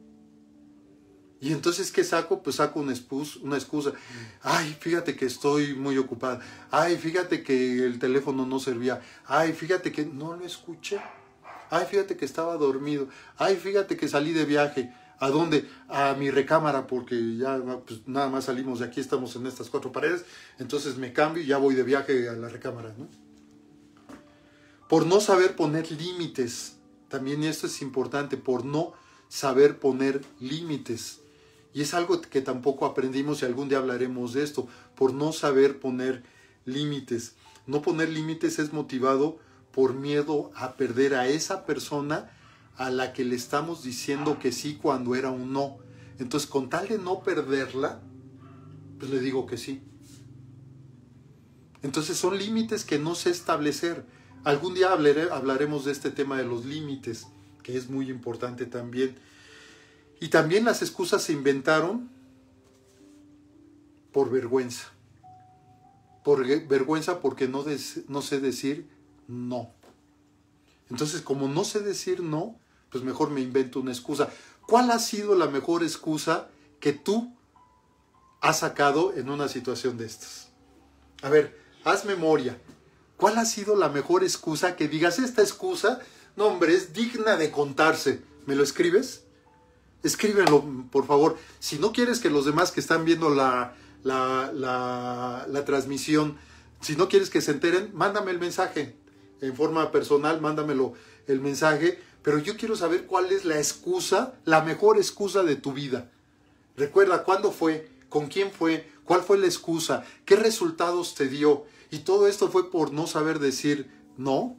Y entonces, ¿qué saco? Pues saco una excusa, Ay, fíjate que estoy muy ocupada. Ay, fíjate que el teléfono no servía. Ay, fíjate que no lo escuché. Ay, fíjate que estaba dormido. Ay, fíjate que salí de viaje. ¿A dónde? A mi recámara, porque ya pues, nada más salimos de aquí, estamos en estas cuatro paredes. Entonces me cambio y ya voy de viaje a la recámara, ¿no? por no saber poner límites. También esto es importante, por no saber poner límites. Y es algo que tampoco aprendimos y algún día hablaremos de esto, por no saber poner límites. No poner límites es motivado por miedo a perder a esa persona a la que le estamos diciendo que sí cuando era un no. Entonces, con tal de no perderla, pues le digo que sí. Entonces son límites que no sé establecer Algún día hablaremos de este tema de los límites, que es muy importante también. Y también las excusas se inventaron por vergüenza. Por vergüenza porque no, no sé decir no. Entonces, como no sé decir no, pues mejor me invento una excusa. ¿Cuál ha sido la mejor excusa que tú has sacado en una situación de estas? A ver, haz memoria. ¿Cuál ha sido la mejor excusa que digas esta excusa? No, hombre, es digna de contarse. ¿Me lo escribes? Escríbelo, por favor. Si no quieres que los demás que están viendo la, la, la, la transmisión, si no quieres que se enteren, mándame el mensaje. En forma personal, mándamelo el mensaje. Pero yo quiero saber cuál es la excusa, la mejor excusa de tu vida. Recuerda cuándo fue, con quién fue, cuál fue la excusa, qué resultados te dio. Y todo esto fue por no saber decir no.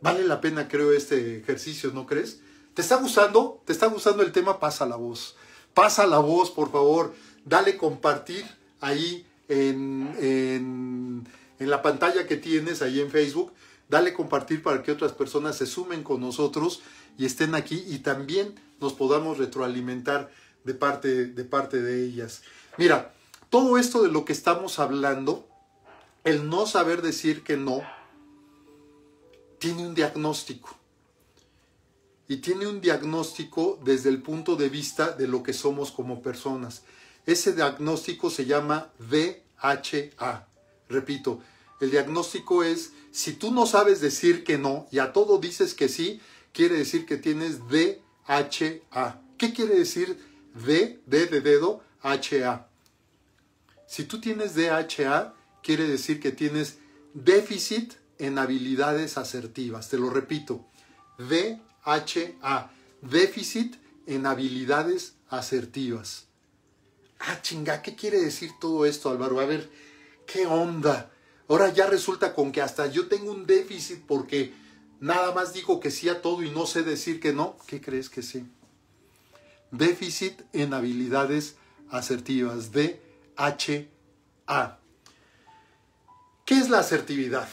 Vale la pena, creo, este ejercicio, ¿no crees? ¿Te está gustando? ¿Te está gustando el tema? Pasa la voz. Pasa la voz, por favor. Dale compartir ahí en, la pantalla que tienes, ahí en Facebook. Dale compartir para que otras personas se sumen con nosotros y estén aquí y también nos podamos retroalimentar de parte de, parte de ellas. Mira, todo esto de lo que estamos hablando, el no saber decir que no, tiene un diagnóstico. Y tiene un diagnóstico desde el punto de vista de lo que somos como personas. Ese diagnóstico se llama DHA. Repito, el diagnóstico es, si tú no sabes decir que no y a todo dices que sí, quiere decir que tienes DHA. ¿Qué quiere decir D, D de dedo, HA? Si tú tienes DHA, quiere decir que tienes déficit en habilidades asertivas. Te lo repito, DHA, déficit en habilidades asertivas. Ah, chinga, ¿qué quiere decir todo esto, Álvaro? A ver, ¿qué onda? Ahora ya resulta con que hasta yo tengo un déficit porque nada más digo que sí a todo y no sé decir que no. ¿Qué crees que sí? Déficit en habilidades asertivas, DHA H-A. ¿Qué es la asertividad?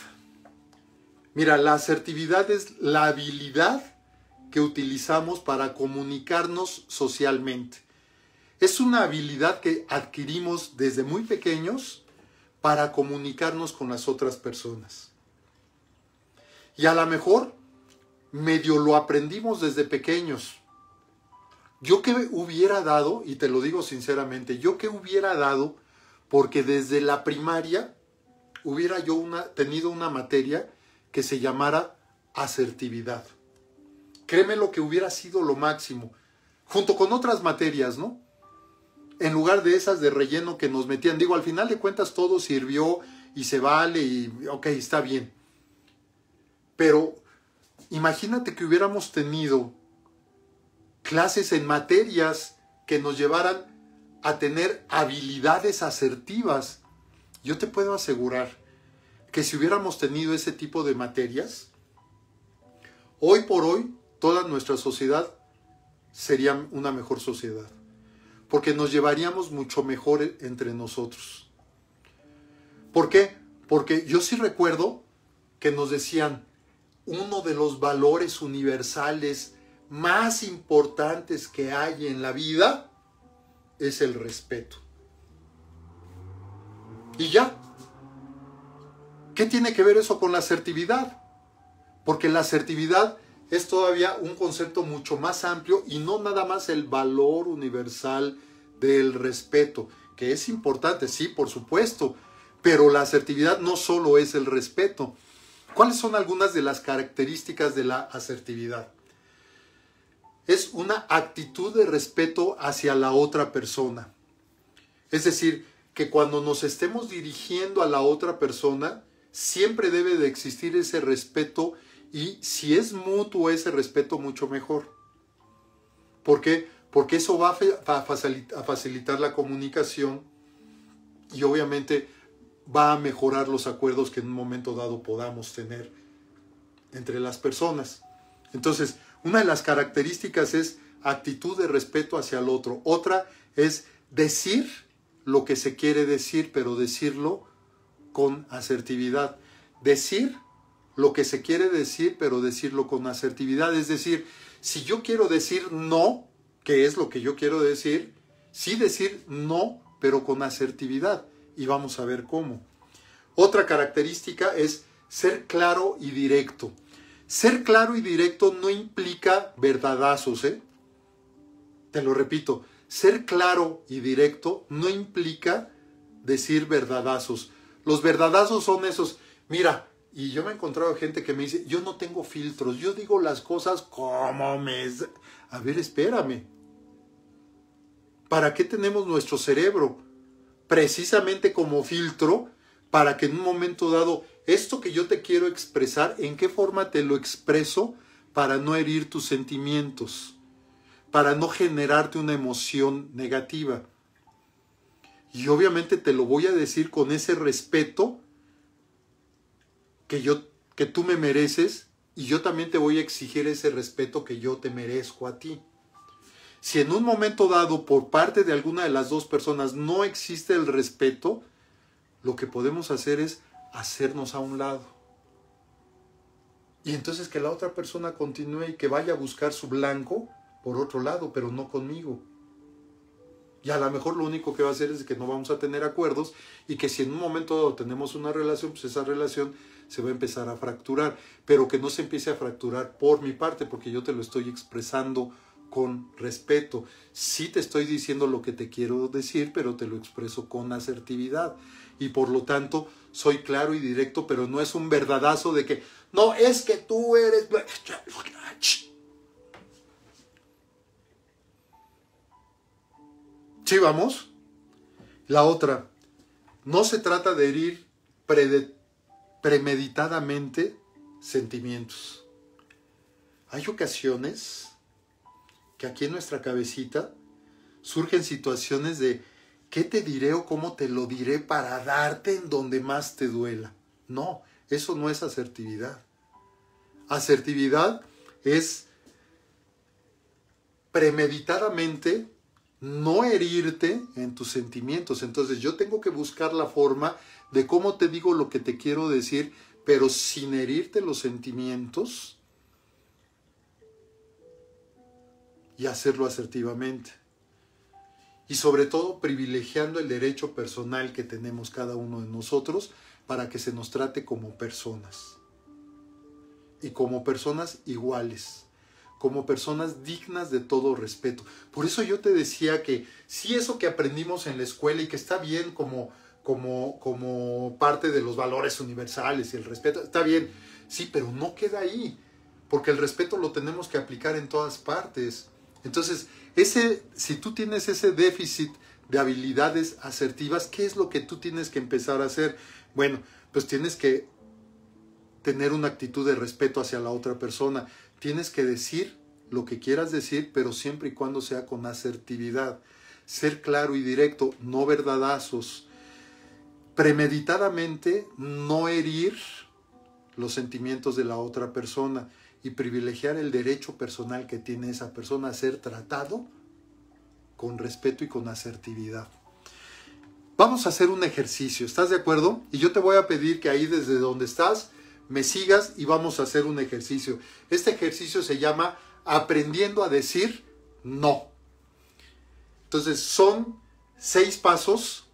Mira, la asertividad es la habilidad que utilizamos para comunicarnos socialmente. Es una habilidad que adquirimos desde muy pequeños para comunicarnos con las otras personas. Y a lo mejor medio lo aprendimos desde pequeños, yo que hubiera dado, y te lo digo sinceramente, yo que hubiera dado, porque desde la primaria hubiera yo tenido una materia que se llamara asertividad. Créeme lo que hubiera sido lo máximo, junto con otras materias, ¿no? En lugar de esas de relleno que nos metían, digo, al final de cuentas todo sirvió y se vale y, ok, está bien. Pero imagínate que hubiéramos tenido clases en materias que nos llevaran a tener habilidades asertivas. Yo te puedo asegurar que si hubiéramos tenido ese tipo de materias, hoy por hoy toda nuestra sociedad sería una mejor sociedad, porque nos llevaríamos mucho mejor entre nosotros. ¿Por qué? Porque yo sí recuerdo que nos decían, uno de los valores universales más importantes que hay en la vida es el respeto. Y ya. ¿Qué tiene que ver eso con la asertividad? Porque la asertividad es todavía un concepto mucho más amplio y no nada más el valor universal del respeto, que es importante, sí, por supuesto, pero la asertividad no solo es el respeto. ¿Cuáles son algunas de las características de la asertividad? es una actitud de respeto hacia la otra persona. Es decir, que cuando nos estemos dirigiendo a la otra persona, siempre debe de existir ese respeto y si es mutuo ese respeto, mucho mejor. ¿Por qué? Porque eso va a facilitar la comunicación y obviamente va a mejorar los acuerdos que en un momento dado podamos tener entre las personas. Entonces, una de las características es actitud de respeto hacia el otro. Otra es decir lo que se quiere decir, pero decirlo con asertividad. Decir lo que se quiere decir, pero decirlo con asertividad. Es decir, si yo quiero decir no, que es lo que yo quiero decir, sí decir no, pero con asertividad. Y vamos a ver cómo. Otra característica es ser claro y directo. Ser claro y directo no implica verdadazos, ¿eh? Te lo repito, ser claro y directo no implica decir verdadazos. Los verdadazos son esos, mira, y yo me he encontrado gente que me dice, yo no tengo filtros, yo digo las cosas como me... A ver, espérame. ¿Para qué tenemos nuestro cerebro? Precisamente como filtro para que en un momento dado esto que yo te quiero expresar, ¿en qué forma te lo expreso para no herir tus sentimientos? Para no generarte una emoción negativa. Y obviamente te lo voy a decir con ese respeto que yo que tú me mereces y yo también te voy a exigir ese respeto que yo te merezco a ti. Si en un momento dado por parte de alguna de las dos personas no existe el respeto, lo que podemos hacer es hacernos a un lado. Y entonces que la otra persona continúe y que vaya a buscar su blanco por otro lado, pero no conmigo. Y a lo mejor lo único que va a hacer es que no vamos a tener acuerdos y que si en un momento tenemos una relación, pues esa relación se va a empezar a fracturar, pero que no se empiece a fracturar por mi parte, porque yo te lo estoy expresando con respeto. si te estoy diciendo lo que te quiero decir, pero te lo expreso con asertividad y por lo tanto soy claro y directo, pero no es un verdadazo de que, no, es que tú eres... ¿Sí vamos? La otra, no se trata de herir premeditadamente sentimientos. Hay ocasiones que aquí en nuestra cabecita surgen situaciones de ¿qué te diré o cómo te lo diré para darte en donde más te duela? No, eso no es asertividad. Asertividad es premeditadamente no herirte en tus sentimientos. Entonces yo tengo que buscar la forma de cómo te digo lo que te quiero decir, pero sin herirte los sentimientos y hacerlo asertivamente y sobre todo privilegiando el derecho personal que tenemos cada uno de nosotros para que se nos trate como personas y como personas iguales, como personas dignas de todo respeto. Por eso yo te decía que si eso que aprendimos en la escuela y que está bien como como, como parte de los valores universales y el respeto, está bien, sí, pero no queda ahí, porque el respeto lo tenemos que aplicar en todas partes. Entonces, ese, si tú tienes ese déficit de habilidades asertivas, ¿qué es lo que tú tienes que empezar a hacer? Bueno, pues tienes que tener una actitud de respeto hacia la otra persona. Tienes que decir lo que quieras decir, pero siempre y cuando sea con asertividad. Ser claro y directo, no verdadazos. Premeditadamente no herir los sentimientos de la otra persona y privilegiar el derecho personal que tiene esa persona a ser tratado con respeto y con asertividad. Vamos a hacer un ejercicio, ¿estás de acuerdo? Y yo te voy a pedir que ahí desde donde estás me sigas y vamos a hacer un ejercicio. Este ejercicio se llama aprendiendo a decir no. Entonces son seis pasos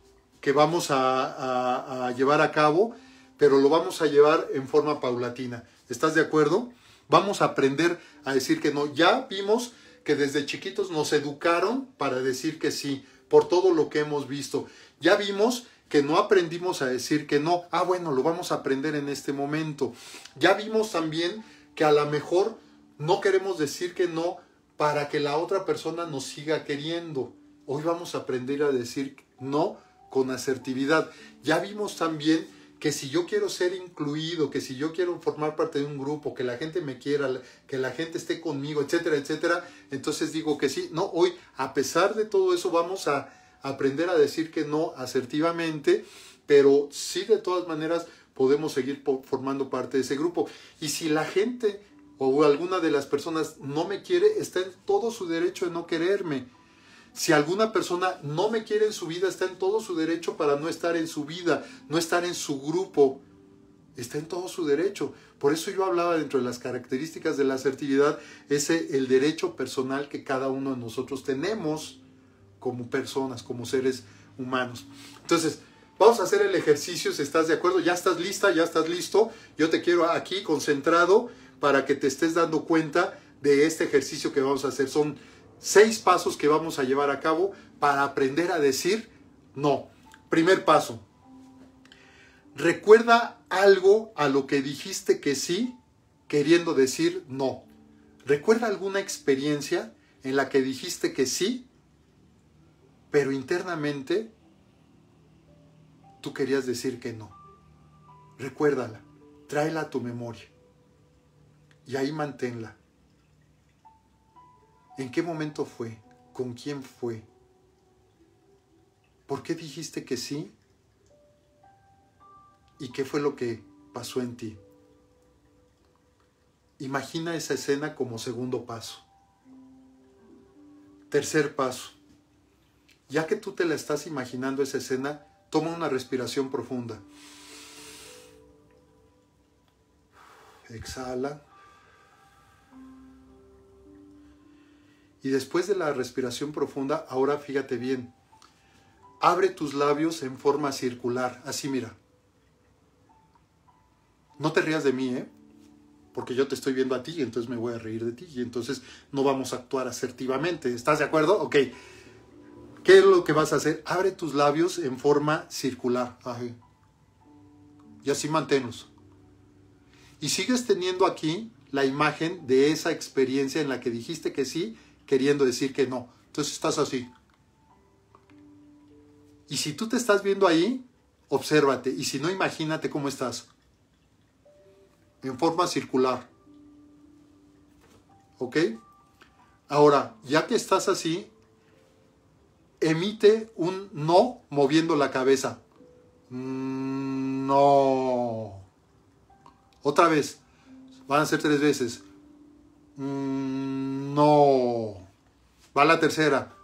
que vamos a, llevar a cabo, pero lo vamos a llevar en forma paulatina. ¿Estás de acuerdo? Vamos a aprender a decir que no. Ya vimos que desde chiquitos nos educaron para decir que sí, por todo lo que hemos visto. Ya vimos que no aprendimos a decir que no. Ah, bueno, lo vamos a aprender en este momento. Ya vimos también que a lo mejor no queremos decir que no para que la otra persona nos siga queriendo. Hoy vamos a aprender a decir no con asertividad. Ya vimos también que si yo quiero ser incluido, que si yo quiero formar parte de un grupo, que la gente me quiera, que la gente esté conmigo, etcétera, etcétera, entonces digo que sí. No, hoy, a pesar de todo eso, vamos a aprender a decir que no asertivamente, pero sí de todas maneras podemos seguir formando parte de ese grupo. Y si la gente o alguna de las personas no me quiere, está en todo su derecho de no quererme si alguna persona no me quiere en su vida, está en todo su derecho para no estar en su vida, no estar en su grupo. Está en todo su derecho. Por eso yo hablaba dentro de las características de la asertividad, ese el derecho personal que cada uno de nosotros tenemos como personas, como seres humanos. Entonces, vamos a hacer el ejercicio si estás de acuerdo. Ya estás lista, ya estás listo. Yo te quiero aquí concentrado para que te estés dando cuenta de este ejercicio que vamos a hacer. Son seis pasos que vamos a llevar a cabo para aprender a decir no. Primer paso, recuerda algo a lo que dijiste que sí queriendo decir no. Recuerda alguna experiencia en la que dijiste que sí, pero internamente tú querías decir que no. Recuérdala, tráela a tu memoria y ahí manténla. ¿En qué momento fue? ¿Con quién fue? ¿Por qué dijiste que sí? ¿Y qué fue lo que pasó en ti? Imagina esa escena como segundo paso. Tercer paso. Ya que tú te la estás imaginando esa escena, toma una respiración profunda. Exhala. Y después de la respiración profunda, ahora fíjate bien, abre tus labios en forma circular, así mira. No te rías de mí, ¿eh? Porque yo te estoy viendo a ti y entonces me voy a reír de ti y entonces no vamos a actuar asertivamente. ¿Estás de acuerdo? Ok. ¿Qué es lo que vas a hacer? Abre tus labios en forma circular. Y así manténlos. Y sigues teniendo aquí la imagen de esa experiencia en la que dijiste que sí queriendo decir que no. Entonces estás así. Y si tú te estás viendo ahí, obsérvate. Y si no, imagínate cómo estás. En forma circular. ¿Ok? Ahora, ya que estás así, emite un no moviendo la cabeza. No. Otra vez. Van a ser tres veces. No. Va la tercera.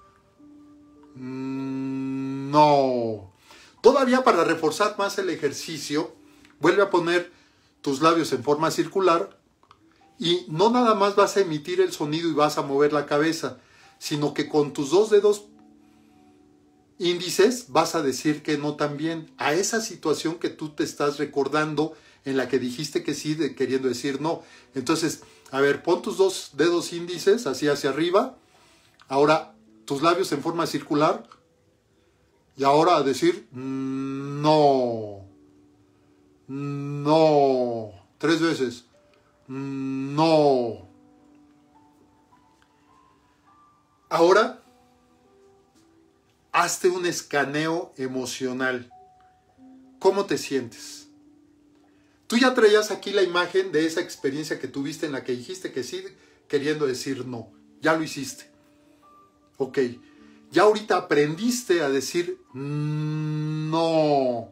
Mm, no. Todavía para reforzar más el ejercicio, vuelve a poner tus labios en forma circular y no nada más vas a emitir el sonido y vas a mover la cabeza, sino que con tus dos dedos índices vas a decir que no también a esa situación que tú te estás recordando en la que dijiste que sí, queriendo decir no. Entonces, a ver, pon tus dos dedos índices así hacia arriba. Ahora tus labios en forma circular. Y ahora a decir no. No. Tres veces. No. Ahora, hazte un escaneo emocional. ¿Cómo te sientes? Tú ya traías aquí la imagen de esa experiencia que tuviste en la que dijiste que sí, queriendo decir no. Ya lo hiciste. Ok. Ya ahorita aprendiste a decir no.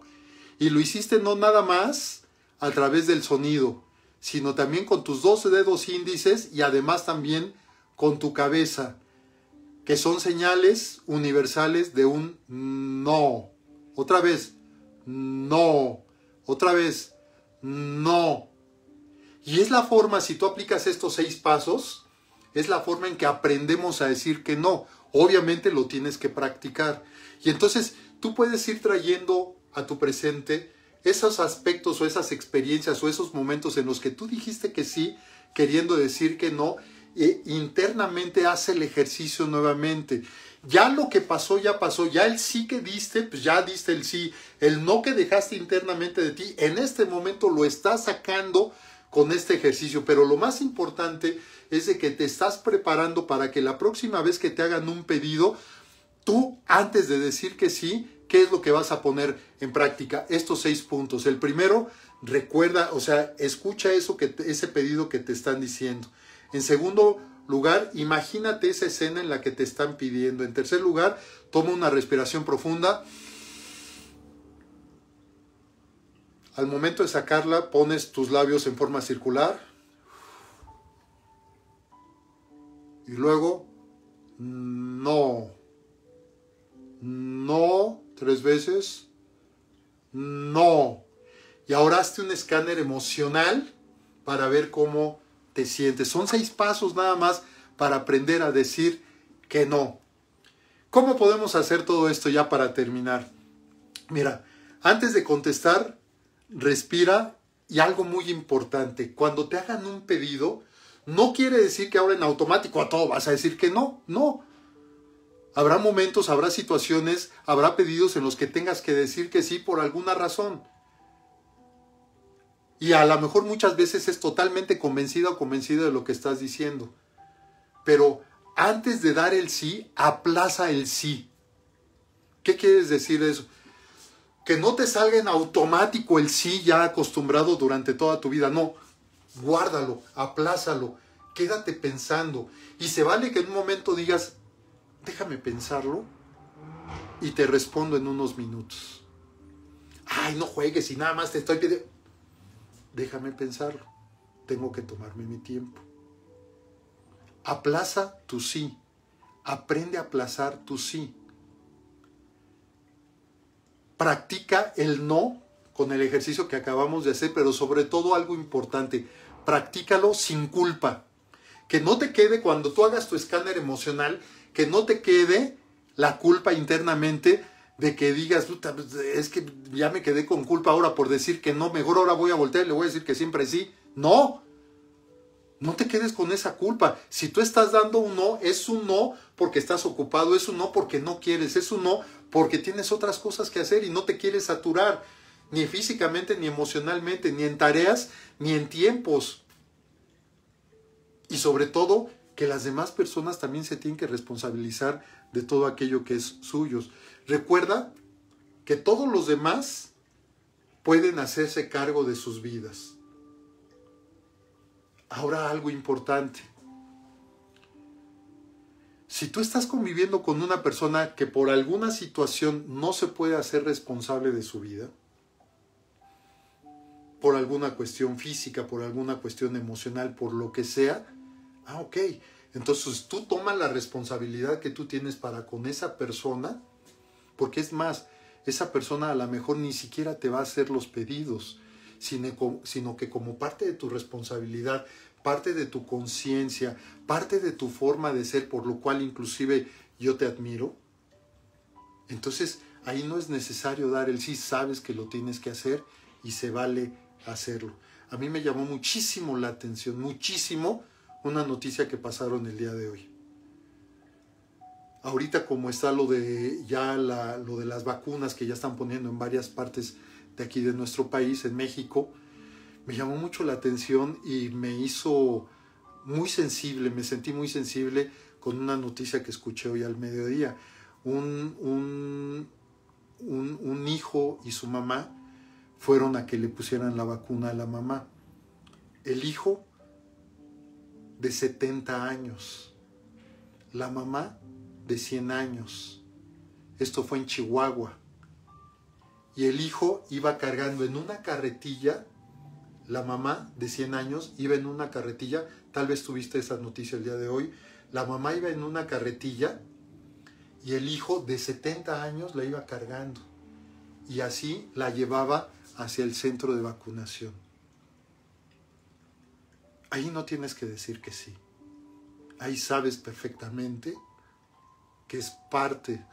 Y lo hiciste no nada más a través del sonido, sino también con tus dos dedos índices y además también con tu cabeza, que son señales universales de un no. Otra vez, no. Otra vez, no. Y es la forma, si tú aplicas estos seis pasos, es la forma en que aprendemos a decir que no. Obviamente lo tienes que practicar. Y entonces tú puedes ir trayendo a tu presente esos aspectos o esas experiencias o esos momentos en los que tú dijiste que sí, queriendo decir que no, e internamente hace el ejercicio nuevamente ya lo que pasó, ya pasó, ya el sí que diste, pues ya diste el sí, el no que dejaste internamente de ti, en este momento lo estás sacando con este ejercicio, pero lo más importante es de que te estás preparando para que la próxima vez que te hagan un pedido, tú antes de decir que sí, ¿qué es lo que vas a poner en práctica? Estos seis puntos. El primero, recuerda, o sea, escucha eso que ese pedido que te están diciendo. En segundo lugar, imagínate esa escena en la que te están pidiendo. En tercer lugar, toma una respiración profunda. Al momento de sacarla, pones tus labios en forma circular. Y luego, no. No, tres veces. No. Y ahora hazte un escáner emocional para ver cómo sientes. Son seis pasos nada más para aprender a decir que no. ¿Cómo podemos hacer todo esto ya para terminar? Mira, antes de contestar, respira y algo muy importante, cuando te hagan un pedido, no quiere decir que ahora en automático a todo vas a decir que no, no. Habrá momentos, habrá situaciones, habrá pedidos en los que tengas que decir que sí por alguna razón. Y a lo mejor muchas veces es totalmente convencido o convencido de lo que estás diciendo. Pero antes de dar el sí, aplaza el sí. ¿Qué quieres decir eso? Que no te salga en automático el sí ya acostumbrado durante toda tu vida. No, guárdalo, aplázalo, quédate pensando. Y se vale que en un momento digas, déjame pensarlo y te respondo en unos minutos. Ay, no juegues y nada más te estoy pidiendo déjame pensarlo, tengo que tomarme mi tiempo. Aplaza tu sí, aprende a aplazar tu sí. Practica el no con el ejercicio que acabamos de hacer, pero sobre todo algo importante, practícalo sin culpa. Que no te quede cuando tú hagas tu escáner emocional, que no te quede la culpa internamente de que digas, pues, es que ya me quedé con culpa ahora por decir que no, mejor ahora voy a voltear y le voy a decir que siempre sí. No, no te quedes con esa culpa. Si tú estás dando un no, es un no porque estás ocupado, es un no porque no quieres, es un no porque tienes otras cosas que hacer y no te quieres saturar, ni físicamente, ni emocionalmente, ni en tareas, ni en tiempos. Y sobre todo, que las demás personas también se tienen que responsabilizar de todo aquello que es suyo. Recuerda que todos los demás pueden hacerse cargo de sus vidas. Ahora algo importante. Si tú estás conviviendo con una persona que por alguna situación no se puede hacer responsable de su vida, por alguna cuestión física, por alguna cuestión emocional, por lo que sea, Ah, ok. Entonces tú tomas la responsabilidad que tú tienes para con esa persona, porque es más, esa persona a lo mejor ni siquiera te va a hacer los pedidos, sino que como parte de tu responsabilidad, parte de tu conciencia, parte de tu forma de ser, por lo cual inclusive yo te admiro, entonces ahí no es necesario dar el sí, sabes que lo tienes que hacer y se vale hacerlo. A mí me llamó muchísimo la atención, muchísimo una noticia que pasaron el día de hoy. Ahorita como está lo de ya la, lo de las vacunas que ya están poniendo en varias partes de aquí de nuestro país, en México, me llamó mucho la atención y me hizo muy sensible, me sentí muy sensible con una noticia que escuché hoy al mediodía. Un, un, un, un hijo y su mamá fueron a que le pusieran la vacuna a la mamá. El hijo de 70 años, la mamá de 100 años. Esto fue en Chihuahua. Y el hijo iba cargando en una carretilla, la mamá de 100 años iba en una carretilla, tal vez tuviste esa noticia el día de hoy, la mamá iba en una carretilla y el hijo de 70 años la iba cargando. Y así la llevaba hacia el centro de vacunación ahí no tienes que decir que sí. Ahí sabes perfectamente que es parte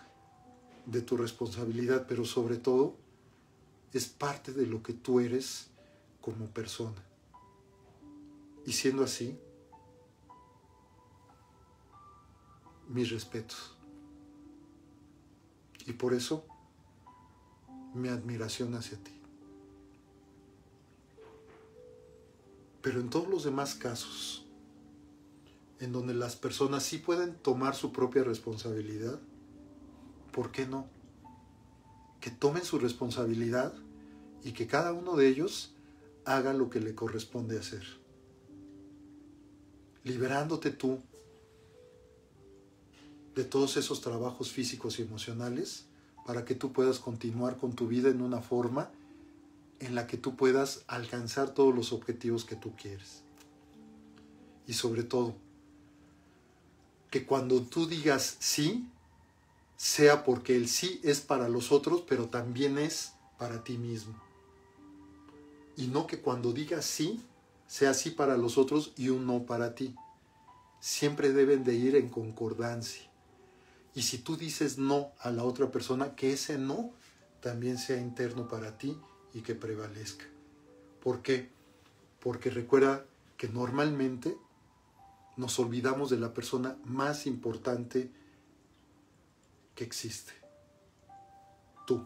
de tu responsabilidad, pero sobre todo es parte de lo que tú eres como persona. Y siendo así, mis respetos. Y por eso, mi admiración hacia ti. Pero en todos los demás casos, en donde las personas sí pueden tomar su propia responsabilidad, ¿por qué no? Que tomen su responsabilidad y que cada uno de ellos haga lo que le corresponde hacer. Liberándote tú de todos esos trabajos físicos y emocionales para que tú puedas continuar con tu vida en una forma en la que tú puedas alcanzar todos los objetivos que tú quieres. Y sobre todo, que cuando tú digas sí, sea porque el sí es para los otros, pero también es para ti mismo. Y no que cuando digas sí, sea sí para los otros y un no para ti. Siempre deben de ir en concordancia. Y si tú dices no a la otra persona, que ese no también sea interno para ti y que prevalezca. ¿Por qué? Porque recuerda que normalmente nos olvidamos de la persona más importante que existe. Tú.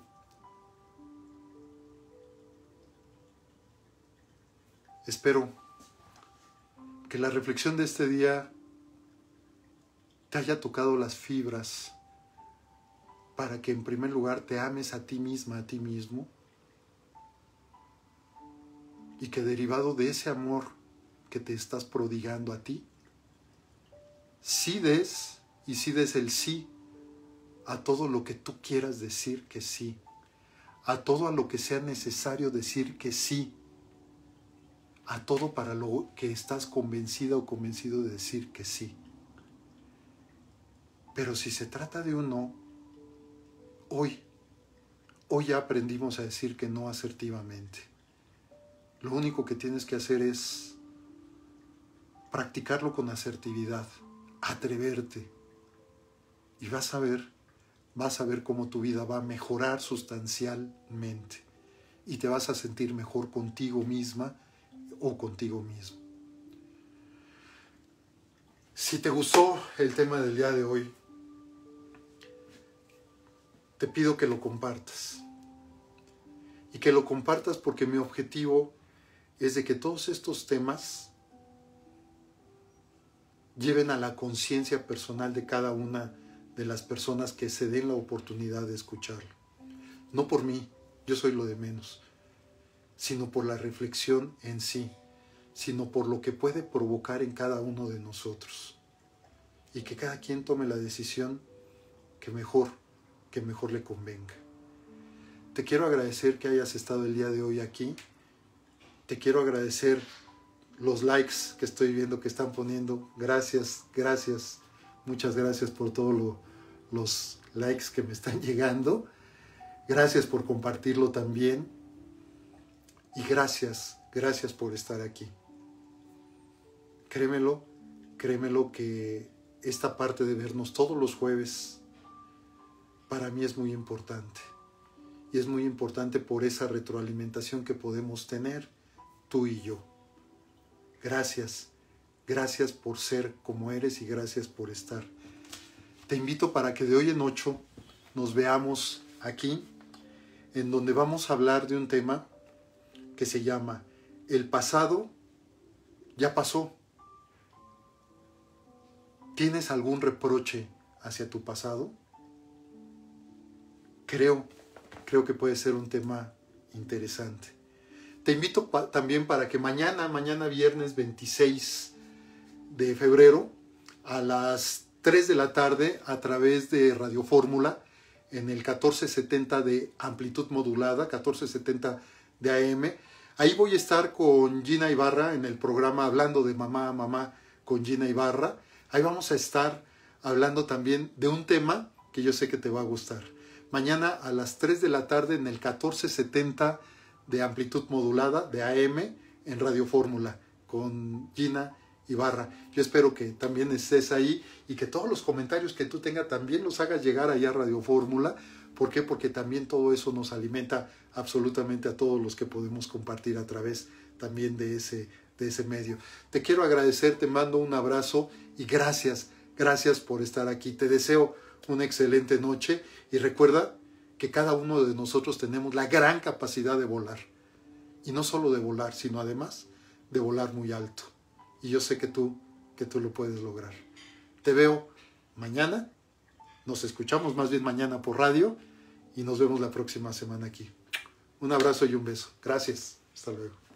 Espero que la reflexión de este día te haya tocado las fibras para que en primer lugar te ames a ti misma, a ti mismo y que derivado de ese amor que te estás prodigando a ti, sí des y sí des el sí a todo lo que tú quieras decir que sí, a todo a lo que sea necesario decir que sí, a todo para lo que estás convencida o convencido de decir que sí. Pero si se trata de un no, hoy, hoy ya aprendimos a decir que no asertivamente. Lo único que tienes que hacer es practicarlo con asertividad, atreverte. Y vas a ver, vas a ver cómo tu vida va a mejorar sustancialmente. Y te vas a sentir mejor contigo misma o contigo mismo. Si te gustó el tema del día de hoy, te pido que lo compartas. Y que lo compartas porque mi objetivo es de que todos estos temas lleven a la conciencia personal de cada una de las personas que se den la oportunidad de escucharlo. No por mí, yo soy lo de menos, sino por la reflexión en sí, sino por lo que puede provocar en cada uno de nosotros. Y que cada quien tome la decisión que mejor, que mejor le convenga. Te quiero agradecer que hayas estado el día de hoy aquí te quiero agradecer los likes que estoy viendo que están poniendo. Gracias, gracias. Muchas gracias por todos los likes que me están llegando. Gracias por compartirlo también. Y gracias, gracias por estar aquí. Créemelo, créemelo que esta parte de vernos todos los jueves para mí es muy importante. Y es muy importante por esa retroalimentación que podemos tener tú y yo. Gracias, gracias por ser como eres y gracias por estar. Te invito para que de hoy en ocho nos veamos aquí, en donde vamos a hablar de un tema que se llama El pasado ya pasó. ¿Tienes algún reproche hacia tu pasado? Creo, creo que puede ser un tema interesante. Te invito también para que mañana, mañana viernes 26 de febrero, a las 3 de la tarde, a través de Radio Fórmula, en el 1470 de amplitud modulada, 1470 de AM. Ahí voy a estar con Gina Ibarra en el programa Hablando de Mamá a Mamá con Gina Ibarra. Ahí vamos a estar hablando también de un tema que yo sé que te va a gustar. Mañana a las 3 de la tarde en el 1470 de amplitud modulada, de AM, en Radio Fórmula, con Gina Ibarra. Yo espero que también estés ahí y que todos los comentarios que tú tengas también los hagas llegar allá a Radio Fórmula. ¿Por qué? Porque también todo eso nos alimenta absolutamente a todos los que podemos compartir a través también de ese, de ese medio. Te quiero agradecer, te mando un abrazo y gracias, gracias por estar aquí. Te deseo una excelente noche y recuerda que cada uno de nosotros tenemos la gran capacidad de volar. Y no solo de volar, sino además de volar muy alto. Y yo sé que tú, que tú lo puedes lograr. Te veo mañana. Nos escuchamos más bien mañana por radio y nos vemos la próxima semana aquí. Un abrazo y un beso. Gracias. Hasta luego.